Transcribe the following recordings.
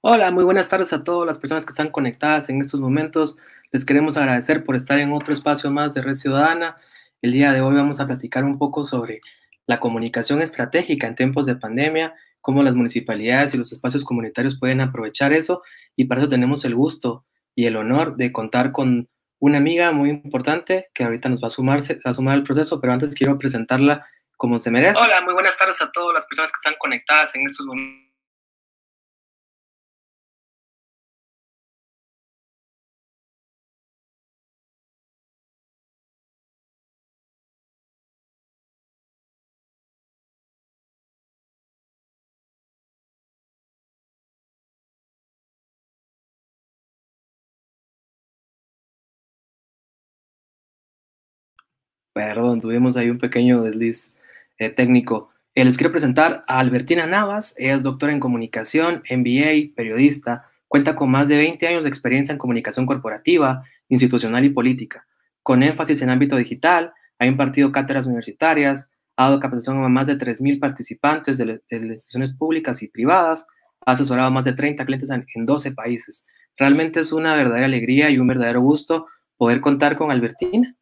Hola, muy buenas tardes a todas las personas que están conectadas en estos momentos. Les queremos agradecer por estar en otro espacio más de Red Ciudadana. El día de hoy vamos a platicar un poco sobre la comunicación estratégica en tiempos de pandemia, cómo las municipalidades y los espacios comunitarios pueden aprovechar eso. Y para eso tenemos el gusto y el honor de contar con una amiga muy importante que ahorita nos va a, sumarse, va a sumar al proceso, pero antes quiero presentarla como se merece. Hola, muy buenas tardes a todas las personas que están conectadas en estos momentos. Perdón, tuvimos ahí un pequeño desliz eh, técnico. Eh, les quiero presentar a Albertina Navas, ella es doctora en comunicación, MBA, periodista, cuenta con más de 20 años de experiencia en comunicación corporativa, institucional y política. Con énfasis en ámbito digital, ha impartido cátedras universitarias, ha dado capacitación a más de 3.000 participantes de, las instituciones públicas y privadas, ha asesorado a más de 30 clientes en 12 países. Realmente es una verdadera alegría y un verdadero gusto poder contar con Albertina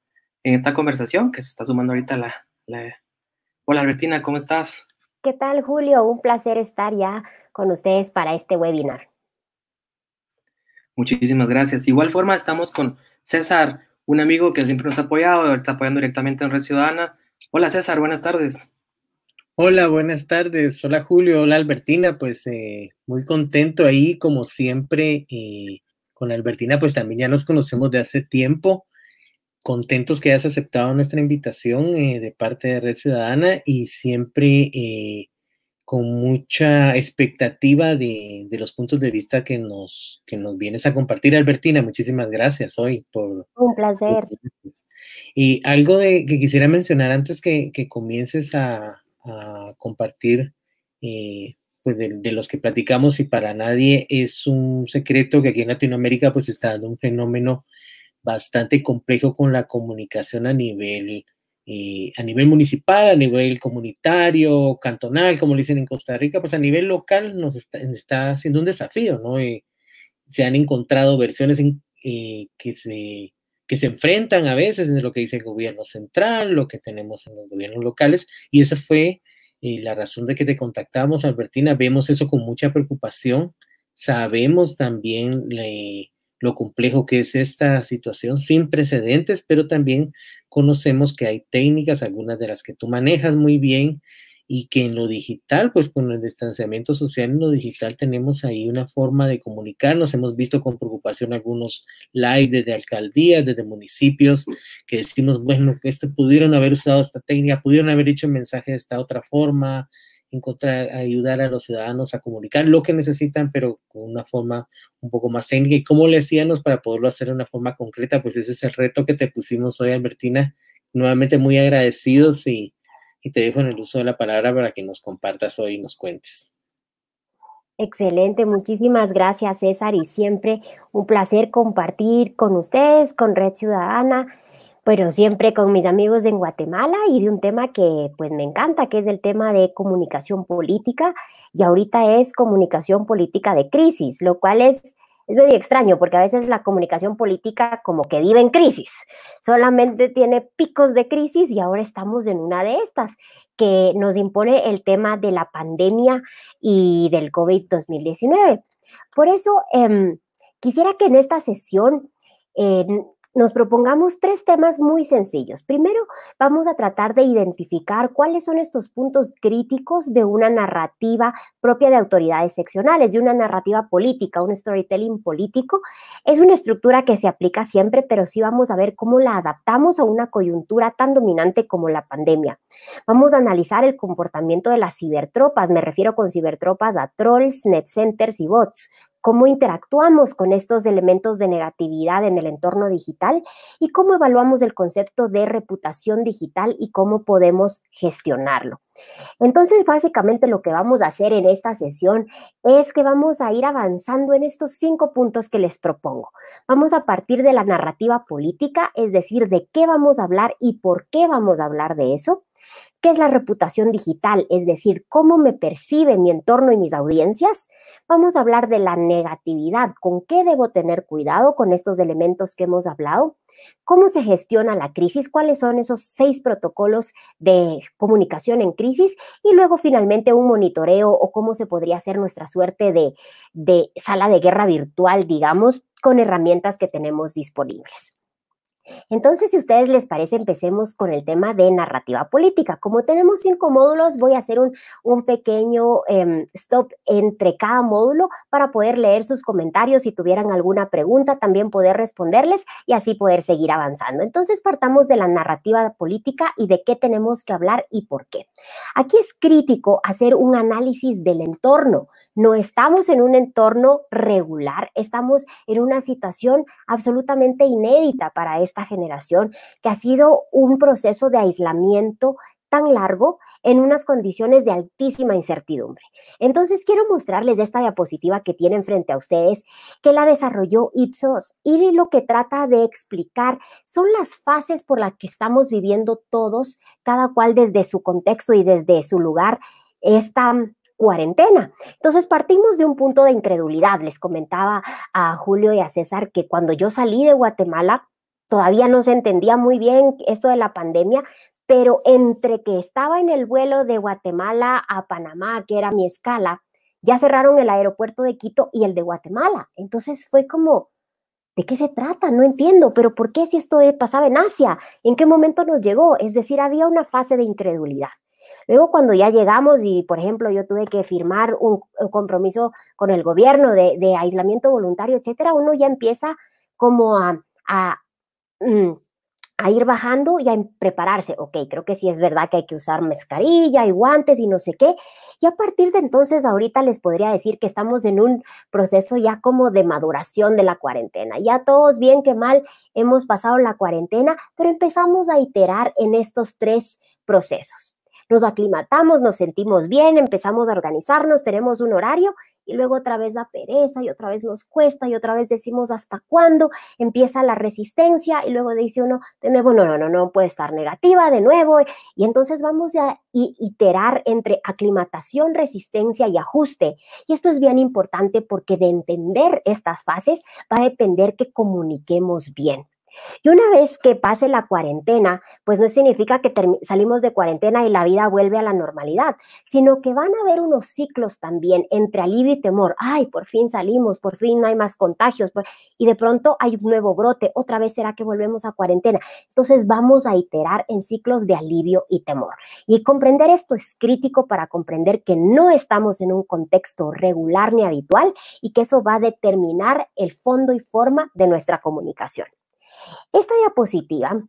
en esta conversación que se está sumando ahorita la... Hola Albertina, ¿cómo estás? ¿Qué tal Julio? Un placer estar ya con ustedes para este webinar. Muchísimas gracias. De igual forma estamos con César, un amigo que siempre nos ha apoyado, ahorita apoyando directamente en Red Ciudadana. Hola César, buenas tardes. Hola, buenas tardes. Hola Julio, hola Albertina. Pues eh, muy contento ahí, como siempre, eh, con Albertina, pues también ya nos conocemos de hace tiempo contentos que hayas aceptado nuestra invitación eh, de parte de Red Ciudadana y siempre eh, con mucha expectativa de, los puntos de vista que nos, que nos vienes a compartir. Albertina, muchísimas gracias hoy por... Un placer. Y algo que quisiera mencionar antes que, comiences a, compartir, eh, pues de, los que platicamos y para nadie es un secreto que aquí en Latinoamérica pues está dando un fenómeno bastante complejo con la comunicación a nivel, eh, a nivel municipal, a nivel comunitario, cantonal, como le dicen en Costa Rica, pues a nivel local nos está, está haciendo un desafío, ¿no? Eh, se han encontrado versiones eh, que, se, que se enfrentan a veces en lo que dice el gobierno central, lo que tenemos en los gobiernos locales, y esa fue la razón de que te contactamos, Albertina. Vemos eso con mucha preocupación, sabemos también... la lo complejo que es esta situación sin precedentes, pero también conocemos que hay técnicas, algunas de las que tú manejas muy bien y que en lo digital, pues con el distanciamiento social, en lo digital tenemos ahí una forma de comunicarnos. Hemos visto con preocupación algunos live desde alcaldías, desde municipios, que decimos, bueno, que este, pudieron haber usado esta técnica, pudieron haber hecho mensajes mensaje de esta otra forma, encontrar, ayudar a los ciudadanos a comunicar lo que necesitan, pero con una forma un poco más técnica. ¿Y cómo le hacíamos para poderlo hacer de una forma concreta? Pues ese es el reto que te pusimos hoy, Albertina. Nuevamente muy agradecidos y, y te dejo en el uso de la palabra para que nos compartas hoy y nos cuentes. Excelente, muchísimas gracias César y siempre un placer compartir con ustedes, con Red Ciudadana pero siempre con mis amigos en Guatemala y de un tema que pues me encanta, que es el tema de comunicación política y ahorita es comunicación política de crisis, lo cual es es medio extraño porque a veces la comunicación política como que vive en crisis, solamente tiene picos de crisis y ahora estamos en una de estas que nos impone el tema de la pandemia y del COVID-2019. Por eso, em, quisiera que en esta sesión em, nos propongamos tres temas muy sencillos. Primero, vamos a tratar de identificar cuáles son estos puntos críticos de una narrativa propia de autoridades seccionales, de una narrativa política, un storytelling político. Es una estructura que se aplica siempre, pero sí vamos a ver cómo la adaptamos a una coyuntura tan dominante como la pandemia. Vamos a analizar el comportamiento de las cibertropas, me refiero con cibertropas a trolls, net centers y bots cómo interactuamos con estos elementos de negatividad en el entorno digital y cómo evaluamos el concepto de reputación digital y cómo podemos gestionarlo. Entonces, básicamente lo que vamos a hacer en esta sesión es que vamos a ir avanzando en estos cinco puntos que les propongo. Vamos a partir de la narrativa política, es decir, de qué vamos a hablar y por qué vamos a hablar de eso es la reputación digital? Es decir, cómo me percibe mi entorno y mis audiencias. Vamos a hablar de la negatividad. ¿Con qué debo tener cuidado con estos elementos que hemos hablado? ¿Cómo se gestiona la crisis? ¿Cuáles son esos seis protocolos de comunicación en crisis? Y luego finalmente un monitoreo o cómo se podría hacer nuestra suerte de sala de guerra virtual, digamos, con herramientas que tenemos disponibles. Entonces, si ustedes les parece, empecemos con el tema de narrativa política. Como tenemos cinco módulos, voy a hacer un, pequeño em, stop entre cada módulo para poder leer sus comentarios. Si tuvieran alguna pregunta, también poder responderles y así poder seguir avanzando. Entonces, partamos de la narrativa política y de qué tenemos que hablar y por qué. Aquí es crítico hacer un análisis del entorno. No estamos en un entorno regular, estamos en una situación absolutamente inédita para este generación, que ha sido un proceso de aislamiento tan largo en unas condiciones de altísima incertidumbre. Entonces, quiero mostrarles esta diapositiva que tienen frente a ustedes, que la desarrolló Ipsos y lo que trata de explicar son las fases por las que estamos viviendo todos, cada cual desde su contexto y desde su lugar, esta cuarentena. Entonces partimos de un punto de incredulidad. Les comentaba a Julio y a César que cuando yo salí de Guatemala, todavía no se entendía muy bien esto de la pandemia, pero entre que estaba en el vuelo de Guatemala a Panamá, que era mi escala, ya cerraron el aeropuerto de Quito y el de Guatemala. Entonces fue como, ¿de qué se trata? No entiendo, pero ¿por qué si esto pasaba en Asia? ¿En qué momento nos llegó? Es decir, había una fase de incredulidad. Luego cuando ya llegamos y, por ejemplo, yo tuve que firmar un, compromiso con el gobierno de, aislamiento voluntario, etcétera, uno ya empieza como a Mm, a ir bajando y a em, prepararse. Ok, creo que sí es verdad que hay que usar mascarilla y guantes y no sé qué. Y a partir de entonces, ahorita les podría decir que estamos en un proceso ya como de maduración de la cuarentena. Ya todos bien que mal hemos pasado la cuarentena, pero empezamos a iterar en estos tres procesos nos aclimatamos, nos sentimos bien, empezamos a organizarnos, tenemos un horario y luego otra vez la pereza y otra vez nos cuesta y otra vez decimos hasta cuándo empieza la resistencia y luego dice uno de nuevo, no, no, no, no puede estar negativa de nuevo. Y entonces vamos a iterar entre aclimatación, resistencia y ajuste. Y esto es bien importante porque de entender estas fases va a depender que comuniquemos bien. Y una vez que pase la cuarentena, pues no significa que salimos de cuarentena y la vida vuelve a la normalidad, sino que van a haber unos ciclos también entre alivio y temor. Ay, por fin salimos, por fin no hay más contagios, y de pronto hay un nuevo brote, otra vez será que volvemos a cuarentena. Entonces vamos a iterar en ciclos de alivio y temor. Y comprender esto es crítico para comprender que no estamos en un contexto regular ni habitual y que eso va a determinar el fondo y forma de nuestra comunicación. Esta diapositiva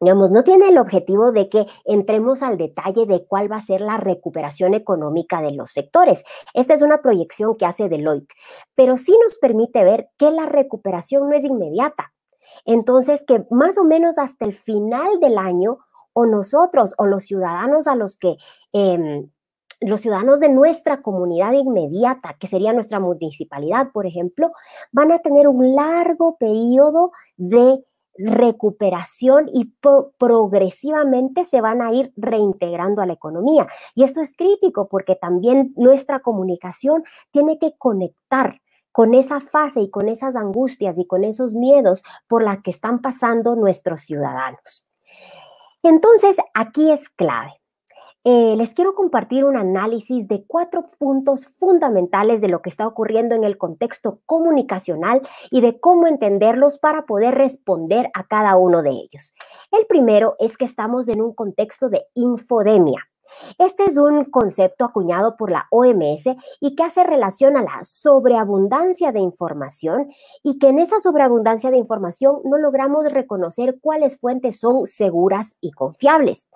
digamos, no tiene el objetivo de que entremos al detalle de cuál va a ser la recuperación económica de los sectores. Esta es una proyección que hace Deloitte, pero sí nos permite ver que la recuperación no es inmediata. Entonces, que más o menos hasta el final del año, o nosotros, o los ciudadanos a los que em, los ciudadanos de nuestra comunidad inmediata, que sería nuestra municipalidad, por ejemplo, van a tener un largo periodo de recuperación y progresivamente se van a ir reintegrando a la economía. Y esto es crítico porque también nuestra comunicación tiene que conectar con esa fase y con esas angustias y con esos miedos por la que están pasando nuestros ciudadanos. Entonces, aquí es clave. Eh, les quiero compartir un análisis de cuatro puntos fundamentales de lo que está ocurriendo en el contexto comunicacional y de cómo entenderlos para poder responder a cada uno de ellos. El primero es que estamos en un contexto de infodemia. Este es un concepto acuñado por la OMS y que hace relación a la sobreabundancia de información y que en esa sobreabundancia de información no logramos reconocer cuáles fuentes son seguras y confiables.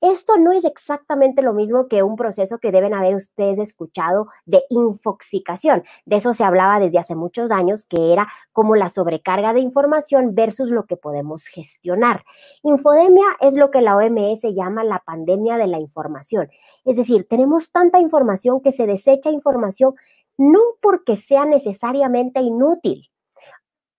Esto no es exactamente lo mismo que un proceso que deben haber ustedes escuchado de infoxicación. De eso se hablaba desde hace muchos años, que era como la sobrecarga de información versus lo que podemos gestionar. Infodemia es lo que la OMS llama la pandemia de la información es decir, tenemos tanta información que se desecha información no porque sea necesariamente inútil,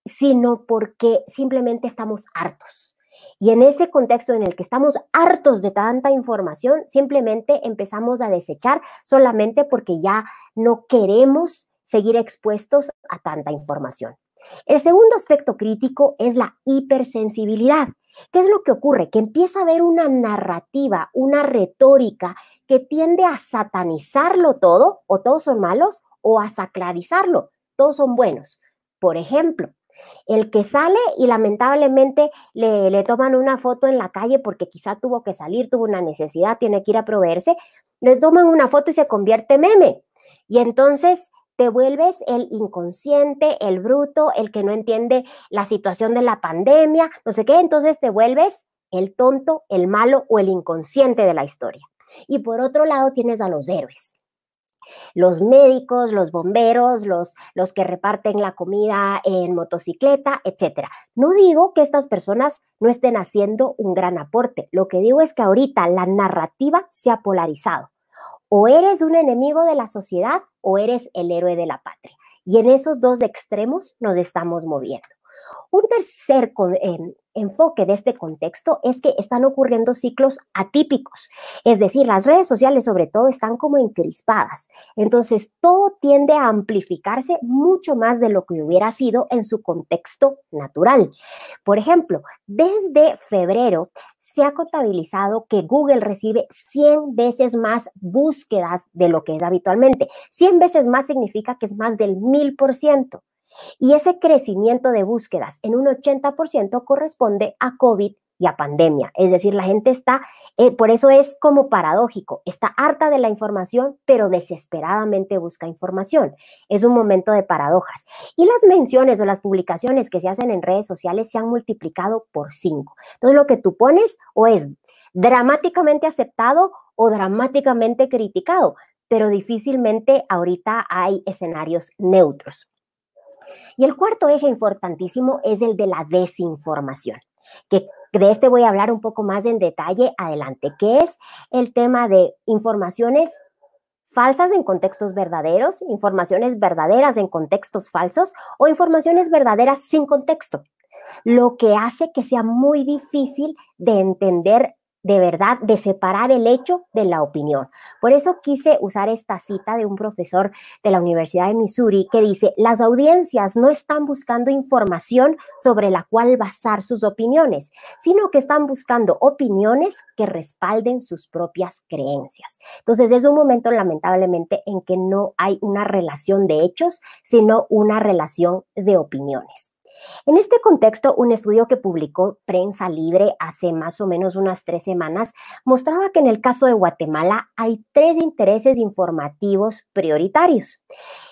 sino porque simplemente estamos hartos. Y en ese contexto en el que estamos hartos de tanta información, simplemente empezamos a desechar solamente porque ya no queremos seguir expuestos a tanta información. El segundo aspecto crítico es la hipersensibilidad. ¿Qué es lo que ocurre? Que empieza a haber una narrativa, una retórica que tiende a satanizarlo todo, o todos son malos, o a sacralizarlo, todos son buenos. Por ejemplo, el que sale y lamentablemente le, toman una foto en la calle porque quizá tuvo que salir, tuvo una necesidad, tiene que ir a proveerse, le toman una foto y se convierte meme. Y entonces te vuelves el inconsciente, el bruto, el que no entiende la situación de la pandemia, no sé qué, entonces te vuelves el tonto, el malo o el inconsciente de la historia. Y por otro lado tienes a los héroes, los médicos, los bomberos, los, los, que reparten la comida en motocicleta, etc. No digo que estas personas no estén haciendo un gran aporte, lo que digo es que ahorita la narrativa se ha polarizado. O eres un enemigo de la sociedad o eres el héroe de la patria. Y en esos dos extremos nos estamos moviendo. Un tercer enfoque de este contexto es que están ocurriendo ciclos atípicos, es decir, las redes sociales sobre todo están como encrispadas, entonces todo tiende a amplificarse mucho más de lo que hubiera sido en su contexto natural. Por ejemplo, desde febrero se ha contabilizado que Google recibe 100 veces más búsquedas de lo que es habitualmente. 100 veces más significa que es más del 1000%. Y ese crecimiento de búsquedas en un 80% corresponde a COVID y a pandemia. Es decir, la gente está, eh, por eso es como paradójico, está harta de la información, pero desesperadamente busca información. Es un momento de paradojas. Y las menciones o las publicaciones que se hacen en redes sociales se han multiplicado por cinco. Entonces, lo que tú pones o es dramáticamente aceptado o dramáticamente criticado, pero difícilmente ahorita hay escenarios neutros. Y el cuarto eje importantísimo es el de la desinformación, que de este voy a hablar un poco más en detalle adelante, que es el tema de informaciones falsas en contextos verdaderos, informaciones verdaderas en contextos falsos o informaciones verdaderas sin contexto, lo que hace que sea muy difícil de entender de verdad, de separar el hecho de la opinión. Por eso quise usar esta cita de un profesor de la Universidad de Missouri que dice, las audiencias no están buscando información sobre la cual basar sus opiniones, sino que están buscando opiniones que respalden sus propias creencias. Entonces es un momento lamentablemente en que no hay una relación de hechos, sino una relación de opiniones. En este contexto, un estudio que publicó Prensa Libre hace más o menos unas tres semanas mostraba que en el caso de Guatemala hay tres intereses informativos prioritarios.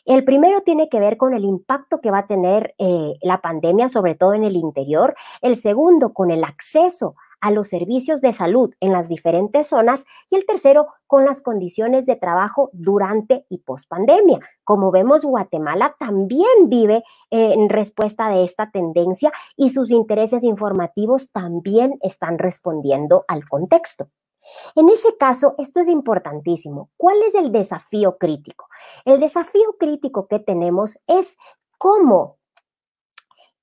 El primero tiene que ver con el impacto que va a tener eh, la pandemia, sobre todo en el interior. El segundo, con el acceso a los servicios de salud en las diferentes zonas y el tercero con las condiciones de trabajo durante y post pandemia. Como vemos, Guatemala también vive en respuesta de esta tendencia y sus intereses informativos también están respondiendo al contexto. En ese caso, esto es importantísimo. ¿Cuál es el desafío crítico? El desafío crítico que tenemos es cómo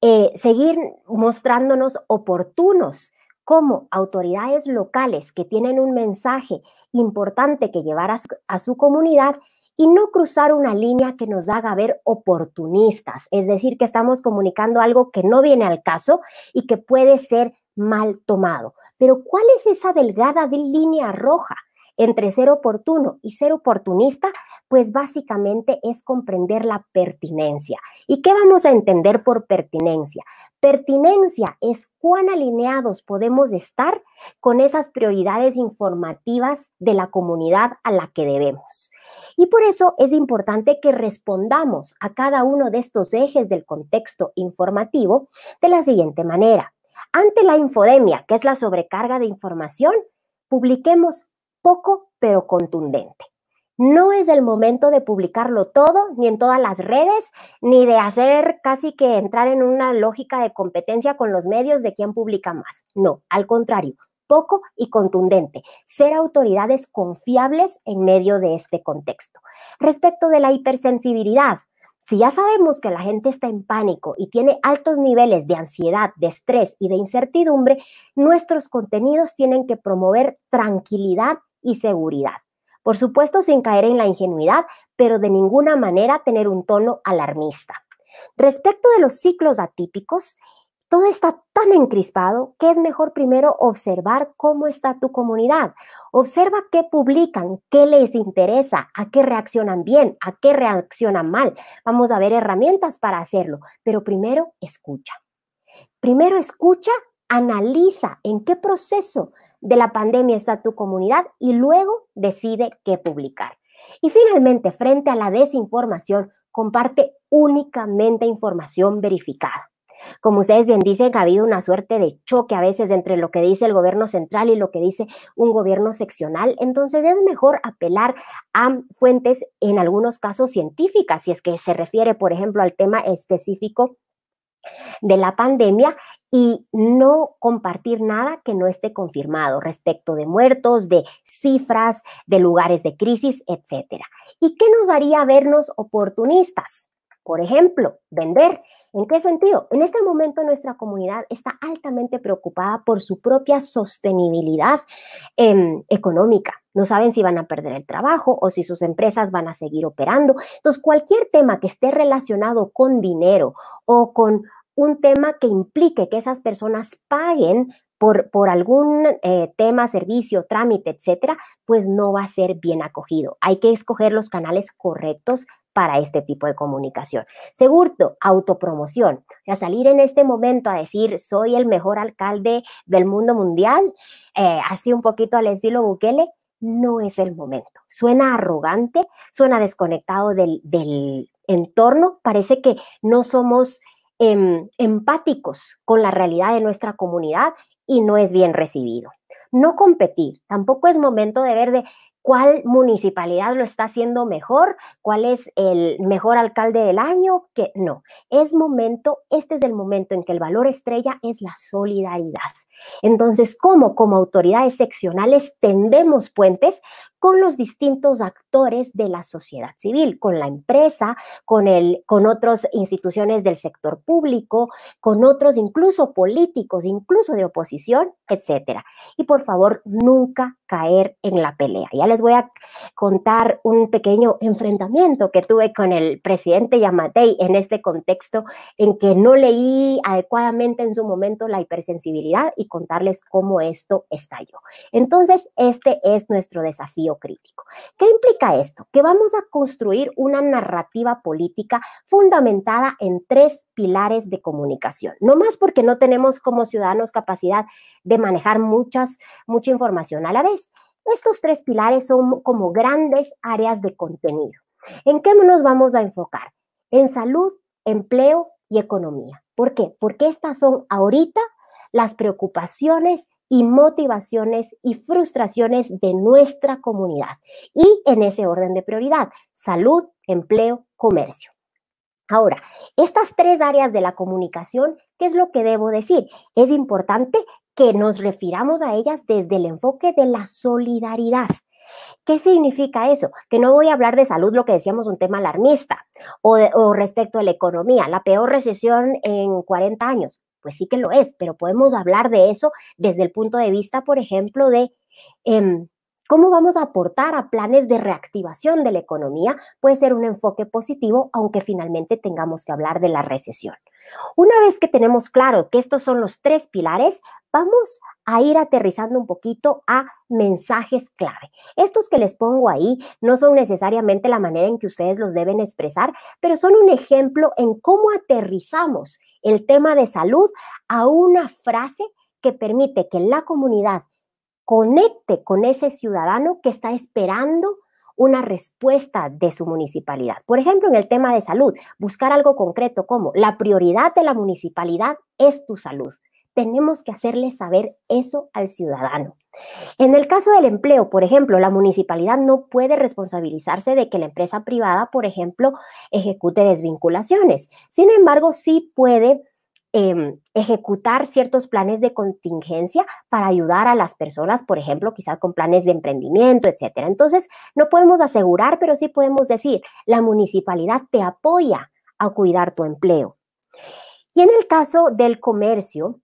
eh, seguir mostrándonos oportunos como autoridades locales que tienen un mensaje importante que llevar a su, comunidad y no cruzar una línea que nos haga ver oportunistas, es decir, que estamos comunicando algo que no viene al caso y que puede ser mal tomado. Pero ¿cuál es esa delgada línea roja? entre ser oportuno y ser oportunista, pues básicamente es comprender la pertinencia. ¿Y qué vamos a entender por pertinencia? Pertinencia es cuán alineados podemos estar con esas prioridades informativas de la comunidad a la que debemos. Y por eso es importante que respondamos a cada uno de estos ejes del contexto informativo de la siguiente manera. Ante la infodemia, que es la sobrecarga de información, publiquemos poco pero contundente. No es el momento de publicarlo todo, ni en todas las redes, ni de hacer casi que entrar en una lógica de competencia con los medios de quién publica más. No, al contrario, poco y contundente, ser autoridades confiables en medio de este contexto. Respecto de la hipersensibilidad, si ya sabemos que la gente está en pánico y tiene altos niveles de ansiedad, de estrés y de incertidumbre, nuestros contenidos tienen que promover tranquilidad y seguridad. Por supuesto, sin caer en la ingenuidad, pero de ninguna manera tener un tono alarmista. Respecto de los ciclos atípicos, todo está tan encrispado que es mejor primero observar cómo está tu comunidad. Observa qué publican, qué les interesa, a qué reaccionan bien, a qué reaccionan mal. Vamos a ver herramientas para hacerlo, pero primero escucha. Primero escucha analiza en qué proceso de la pandemia está tu comunidad y luego decide qué publicar. Y finalmente, frente a la desinformación, comparte únicamente información verificada. Como ustedes bien dicen, ha habido una suerte de choque a veces entre lo que dice el gobierno central y lo que dice un gobierno seccional. Entonces es mejor apelar a fuentes, en algunos casos científicas, si es que se refiere, por ejemplo, al tema específico de la pandemia y no compartir nada que no esté confirmado respecto de muertos, de cifras, de lugares de crisis, etc. ¿Y qué nos haría vernos oportunistas? Por ejemplo, vender. ¿En qué sentido? En este momento nuestra comunidad está altamente preocupada por su propia sostenibilidad em, económica. No saben si van a perder el trabajo o si sus empresas van a seguir operando. Entonces, cualquier tema que esté relacionado con dinero o con un tema que implique que esas personas paguen por, por algún eh, tema, servicio, trámite, etcétera, pues no va a ser bien acogido. Hay que escoger los canales correctos para este tipo de comunicación. Segundo, autopromoción. O sea, salir en este momento a decir soy el mejor alcalde del mundo mundial, eh, así un poquito al estilo Bukele, no es el momento. Suena arrogante, suena desconectado del, del entorno, parece que no somos Em, empáticos con la realidad de nuestra comunidad y no es bien recibido. No competir, tampoco es momento de ver de cuál municipalidad lo está haciendo mejor, cuál es el mejor alcalde del año, que no, es momento, este es el momento en que el valor estrella es la solidaridad. Entonces, ¿cómo como autoridades seccionales tendemos puentes con los distintos actores de la sociedad civil, con la empresa, con, el, con otras instituciones del sector público, con otros incluso políticos, incluso de oposición, etcétera? Y por favor, nunca caer en la pelea. Ya les voy a contar un pequeño enfrentamiento que tuve con el presidente Yamatei en este contexto en que no leí adecuadamente en su momento la hipersensibilidad y contarles cómo esto estalló. Entonces, este es nuestro desafío crítico. ¿Qué implica esto? Que vamos a construir una narrativa política fundamentada en tres pilares de comunicación. No más porque no tenemos como ciudadanos capacidad de manejar muchas, mucha información a la vez. Estos tres pilares son como grandes áreas de contenido. ¿En qué nos vamos a enfocar? En salud, empleo y economía. ¿Por qué? Porque estas son ahorita las preocupaciones y motivaciones y frustraciones de nuestra comunidad. Y en ese orden de prioridad, salud, empleo, comercio. Ahora, estas tres áreas de la comunicación, ¿qué es lo que debo decir? Es importante que nos refiramos a ellas desde el enfoque de la solidaridad. ¿Qué significa eso? Que no voy a hablar de salud, lo que decíamos, un tema alarmista, o, respecto a la economía, la peor recesión en 40 años. Pues sí que lo es, pero podemos hablar de eso desde el punto de vista, por ejemplo, de em, ¿Cómo vamos a aportar a planes de reactivación de la economía? Puede ser un enfoque positivo, aunque finalmente tengamos que hablar de la recesión. Una vez que tenemos claro que estos son los tres pilares, vamos a ir aterrizando un poquito a mensajes clave. Estos que les pongo ahí no son necesariamente la manera en que ustedes los deben expresar, pero son un ejemplo en cómo aterrizamos el tema de salud a una frase que permite que la comunidad conecte con ese ciudadano que está esperando una respuesta de su municipalidad. Por ejemplo, en el tema de salud, buscar algo concreto como la prioridad de la municipalidad es tu salud. Tenemos que hacerle saber eso al ciudadano. En el caso del empleo, por ejemplo, la municipalidad no puede responsabilizarse de que la empresa privada, por ejemplo, ejecute desvinculaciones. Sin embargo, sí puede Em, ejecutar ciertos planes de contingencia para ayudar a las personas, por ejemplo, quizás con planes de emprendimiento, etcétera. Entonces, no podemos asegurar, pero sí podemos decir, la municipalidad te apoya a cuidar tu empleo. Y en el caso del comercio,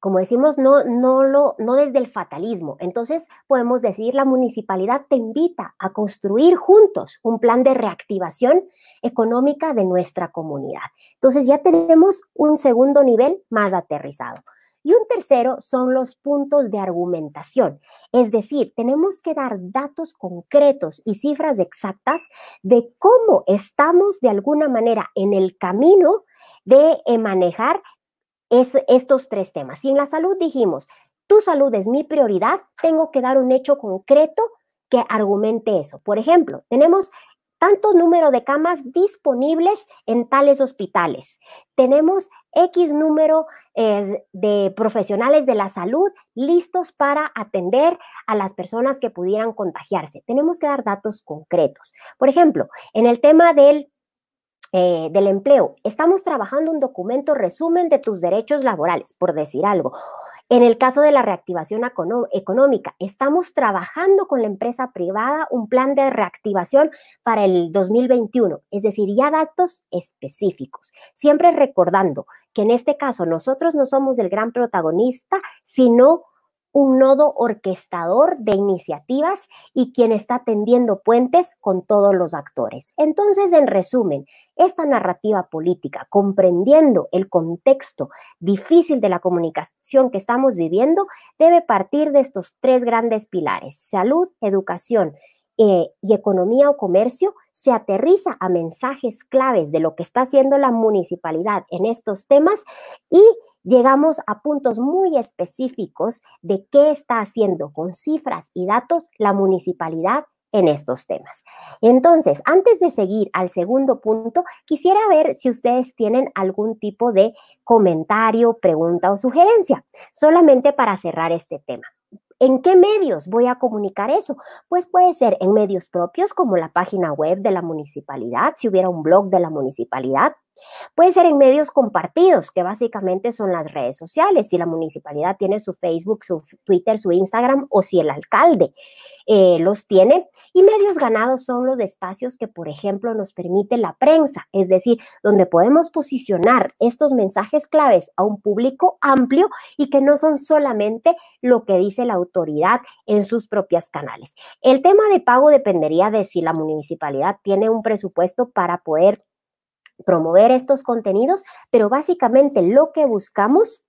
como decimos, no, no, lo, no desde el fatalismo. Entonces podemos decir, la municipalidad te invita a construir juntos un plan de reactivación económica de nuestra comunidad. Entonces ya tenemos un segundo nivel más aterrizado. Y un tercero son los puntos de argumentación. Es decir, tenemos que dar datos concretos y cifras exactas de cómo estamos de alguna manera en el camino de eh, manejar es estos tres temas. Si en la salud dijimos, tu salud es mi prioridad, tengo que dar un hecho concreto que argumente eso. Por ejemplo, tenemos tanto número de camas disponibles en tales hospitales. Tenemos X número de profesionales de la salud listos para atender a las personas que pudieran contagiarse. Tenemos que dar datos concretos. Por ejemplo, en el tema del eh, del empleo. Estamos trabajando un documento resumen de tus derechos laborales, por decir algo. En el caso de la reactivación económica, estamos trabajando con la empresa privada un plan de reactivación para el 2021, es decir, ya datos específicos. Siempre recordando que en este caso nosotros no somos el gran protagonista, sino un nodo orquestador de iniciativas y quien está tendiendo puentes con todos los actores. Entonces, en resumen, esta narrativa política, comprendiendo el contexto difícil de la comunicación que estamos viviendo, debe partir de estos tres grandes pilares, salud, educación eh, y economía o comercio se aterriza a mensajes claves de lo que está haciendo la municipalidad en estos temas y llegamos a puntos muy específicos de qué está haciendo con cifras y datos la municipalidad en estos temas. Entonces, antes de seguir al segundo punto, quisiera ver si ustedes tienen algún tipo de comentario, pregunta o sugerencia, solamente para cerrar este tema. ¿En qué medios voy a comunicar eso? Pues puede ser en medios propios como la página web de la municipalidad, si hubiera un blog de la municipalidad, Puede ser en medios compartidos, que básicamente son las redes sociales, si la municipalidad tiene su Facebook, su Twitter, su Instagram o si el alcalde eh, los tiene. Y medios ganados son los espacios que, por ejemplo, nos permite la prensa, es decir, donde podemos posicionar estos mensajes claves a un público amplio y que no son solamente lo que dice la autoridad en sus propias canales. El tema de pago dependería de si la municipalidad tiene un presupuesto para poder promover estos contenidos, pero básicamente lo que buscamos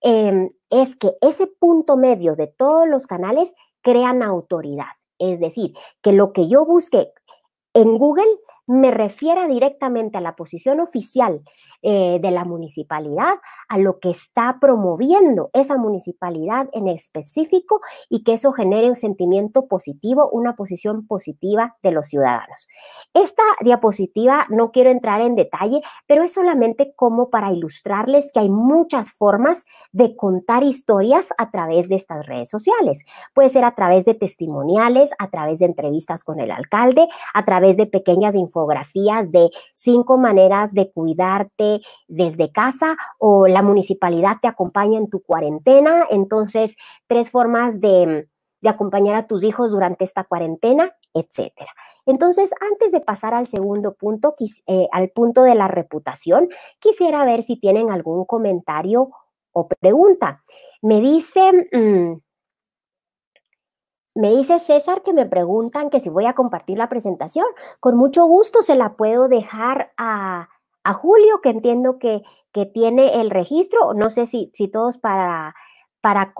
em, es que ese punto medio de todos los canales crean autoridad. Es decir, que lo que yo busque en Google me refiera directamente a la posición oficial eh, de la municipalidad, a lo que está promoviendo esa municipalidad en específico y que eso genere un sentimiento positivo, una posición positiva de los ciudadanos. Esta diapositiva no quiero entrar en detalle, pero es solamente como para ilustrarles que hay muchas formas de contar historias a través de estas redes sociales. Puede ser a través de testimoniales, a través de entrevistas con el alcalde, a través de pequeñas informaciones de cinco maneras de cuidarte desde casa o la municipalidad te acompaña en tu cuarentena. Entonces, tres formas de, mm, acompañar a tus hijos durante esta cuarentena, etcétera. Entonces, antes de pasar al segundo punto, eh, al punto de la reputación, quisiera ver si tienen algún comentario o pregunta. Me dice... Mm, me dice César que me preguntan que si voy a compartir la presentación. Con mucho gusto se la puedo dejar a, Julio, que entiendo que, que, tiene el registro. No sé si, todos para, para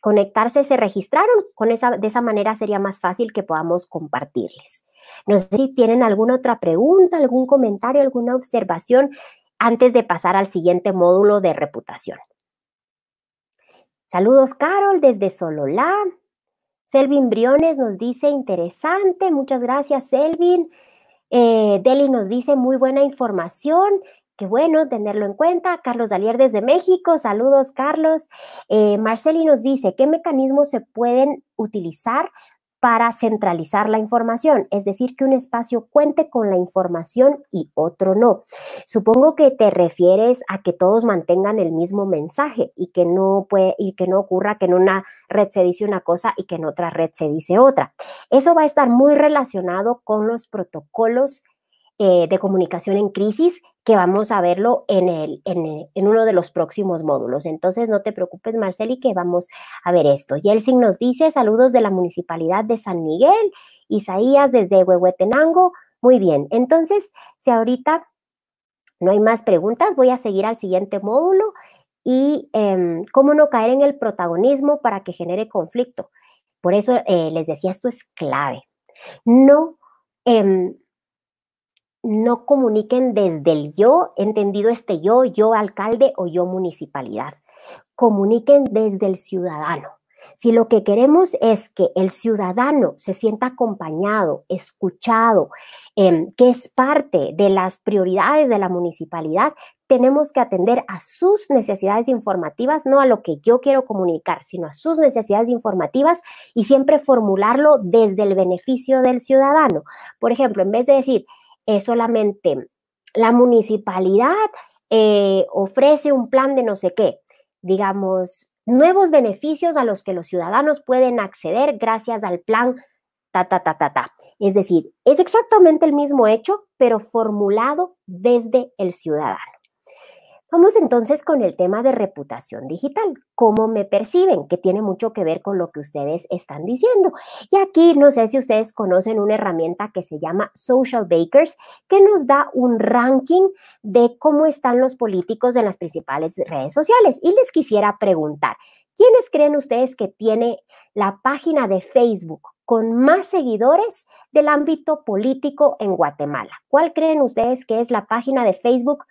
conectarse se registraron. Con esa, de esa manera sería más fácil que podamos compartirles. No sé si tienen alguna otra pregunta, algún comentario, alguna observación antes de pasar al siguiente módulo de reputación. Saludos, Carol, desde Sololá. Selvin Briones nos dice interesante, muchas gracias Selvin. Eh, Deli nos dice muy buena información, qué bueno tenerlo en cuenta. Carlos Dalier desde México, saludos Carlos. Eh, Marceli nos dice, ¿qué mecanismos se pueden utilizar para centralizar la información, es decir, que un espacio cuente con la información y otro no. Supongo que te refieres a que todos mantengan el mismo mensaje y que no puede y que no ocurra que en una red se dice una cosa y que en otra red se dice otra. Eso va a estar muy relacionado con los protocolos eh, de comunicación en crisis, que vamos a verlo en, el, eh, en, uno de los próximos módulos. Entonces, no te preocupes, Marceli, que vamos a ver esto. Yeltsin nos dice, saludos de la Municipalidad de San Miguel, Isaías desde Huehuetenango. Muy bien, entonces, si ahorita no hay más preguntas, voy a seguir al siguiente módulo y em, cómo no caer en el protagonismo para que genere conflicto. Por eso eh, les decía, esto es clave. No, em, no comuniquen desde el yo, entendido este yo, yo alcalde o yo municipalidad. Comuniquen desde el ciudadano. Si lo que queremos es que el ciudadano se sienta acompañado, escuchado, em, que es parte de las prioridades de la municipalidad, tenemos que atender a sus necesidades informativas, no a lo que yo quiero comunicar, sino a sus necesidades informativas y siempre formularlo desde el beneficio del ciudadano. Por ejemplo, en vez de decir, es solamente la municipalidad eh, ofrece un plan de no sé qué, digamos, nuevos beneficios a los que los ciudadanos pueden acceder gracias al plan ta, ta, ta, ta, ta. Es decir, es exactamente el mismo hecho, pero formulado desde el ciudadano. Vamos entonces con el tema de reputación digital, cómo me perciben, que tiene mucho que ver con lo que ustedes están diciendo. Y aquí no sé si ustedes conocen una herramienta que se llama Social Bakers, que nos da un ranking de cómo están los políticos en las principales redes sociales. Y les quisiera preguntar, ¿quiénes creen ustedes que tiene la página de Facebook con más seguidores del ámbito político en Guatemala? ¿Cuál creen ustedes que es la página de Facebook?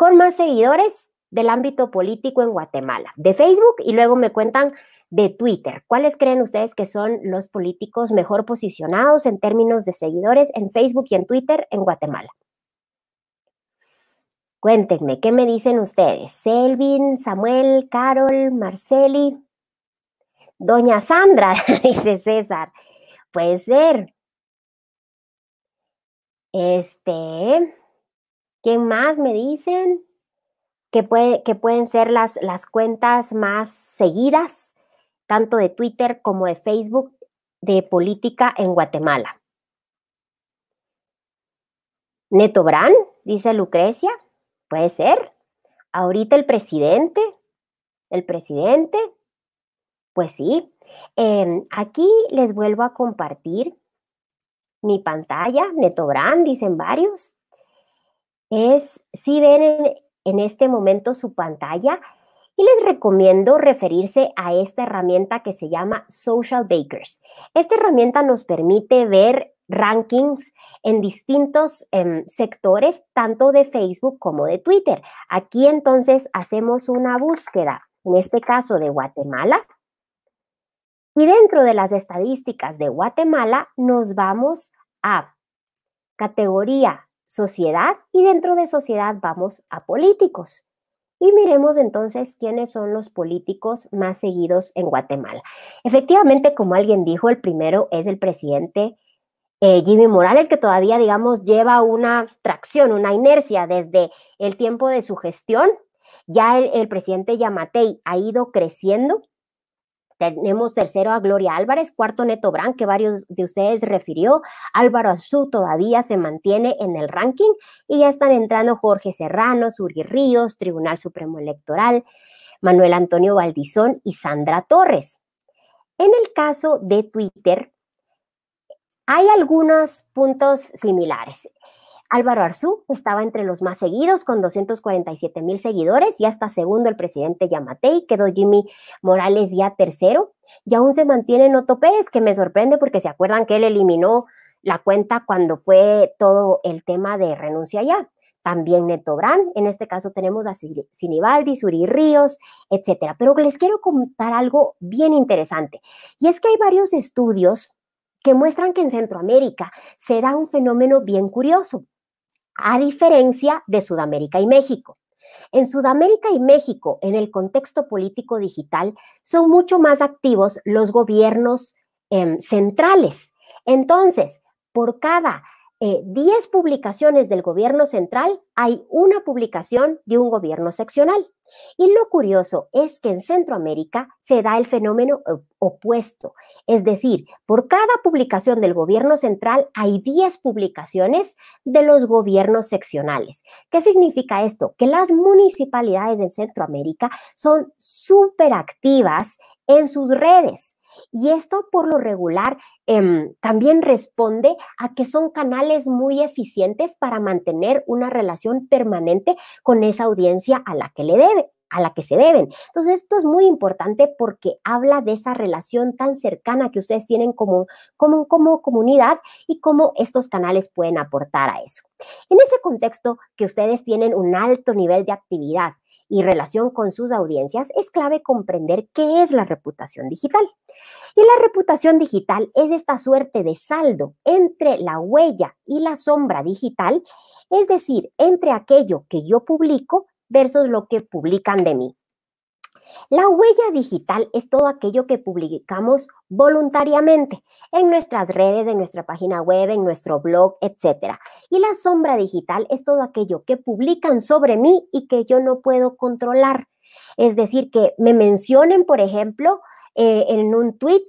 con más seguidores del ámbito político en Guatemala, de Facebook y luego me cuentan de Twitter. ¿Cuáles creen ustedes que son los políticos mejor posicionados en términos de seguidores en Facebook y en Twitter en Guatemala? Cuéntenme, ¿qué me dicen ustedes? Selvin, Samuel, Carol, Marceli, Doña Sandra, dice César. Puede ser. Este, ¿Quién más me dicen? Que, puede, que pueden ser las, las cuentas más seguidas, tanto de Twitter como de Facebook, de política en Guatemala. Neto Brand, dice Lucrecia, puede ser. Ahorita el presidente, el presidente, pues sí. Em, aquí les vuelvo a compartir mi pantalla, Neto Brand, dicen varios es si ven en, este momento su pantalla y les recomiendo referirse a esta herramienta que se llama Social Bakers. Esta herramienta nos permite ver rankings en distintos em, sectores, tanto de Facebook como de Twitter. Aquí entonces hacemos una búsqueda, en este caso de Guatemala, y dentro de las estadísticas de Guatemala nos vamos a categoría sociedad y dentro de sociedad vamos a políticos. Y miremos entonces quiénes son los políticos más seguidos en Guatemala. Efectivamente, como alguien dijo, el primero es el presidente eh, Jimmy Morales, que todavía, digamos, lleva una tracción, una inercia desde el tiempo de su gestión. Ya el, el presidente Yamatei ha ido creciendo tenemos tercero a Gloria Álvarez, cuarto Neto Brand, que varios de ustedes refirió. Álvaro Azú todavía se mantiene en el ranking y ya están entrando Jorge Serrano, Suri Ríos, Tribunal Supremo Electoral, Manuel Antonio Valdizón y Sandra Torres. En el caso de Twitter, hay algunos puntos similares. Álvaro Arzú estaba entre los más seguidos con 247 mil seguidores, ya hasta segundo el presidente Yamatei, quedó Jimmy Morales ya tercero y aún se mantiene Noto Pérez, que me sorprende porque se acuerdan que él eliminó la cuenta cuando fue todo el tema de renuncia ya. También Neto Brand, en este caso tenemos a Sinibaldi, Suri Ríos, etcétera. Pero les quiero contar algo bien interesante y es que hay varios estudios que muestran que en Centroamérica se da un fenómeno bien curioso a diferencia de Sudamérica y México. En Sudamérica y México, en el contexto político digital, son mucho más activos los gobiernos em, centrales. Entonces, por cada 10 eh, publicaciones del gobierno central, hay una publicación de un gobierno seccional. Y lo curioso es que en Centroamérica se da el fenómeno eh, opuesto, es decir, por cada publicación del gobierno central hay 10 publicaciones de los gobiernos seccionales. ¿Qué significa esto? Que las municipalidades de Centroamérica son súper activas en sus redes. Y esto por lo regular em, también responde a que son canales muy eficientes para mantener una relación permanente con esa audiencia a la que le debe a la que se deben. Entonces, esto es muy importante porque habla de esa relación tan cercana que ustedes tienen como comunidad y cómo estos canales pueden aportar a eso. En ese contexto que ustedes tienen un alto nivel de actividad y relación con sus audiencias, es clave comprender qué es la reputación digital. Y la reputación digital es esta suerte de saldo entre la huella y la sombra digital, es decir, entre aquello que yo publico versus lo que publican de mí. La huella digital es todo aquello que publicamos voluntariamente en nuestras redes, en nuestra página web, en nuestro blog, etc. Y la sombra digital es todo aquello que publican sobre mí y que yo no puedo controlar. Es decir, que me mencionen, por ejemplo, eh, en un tweet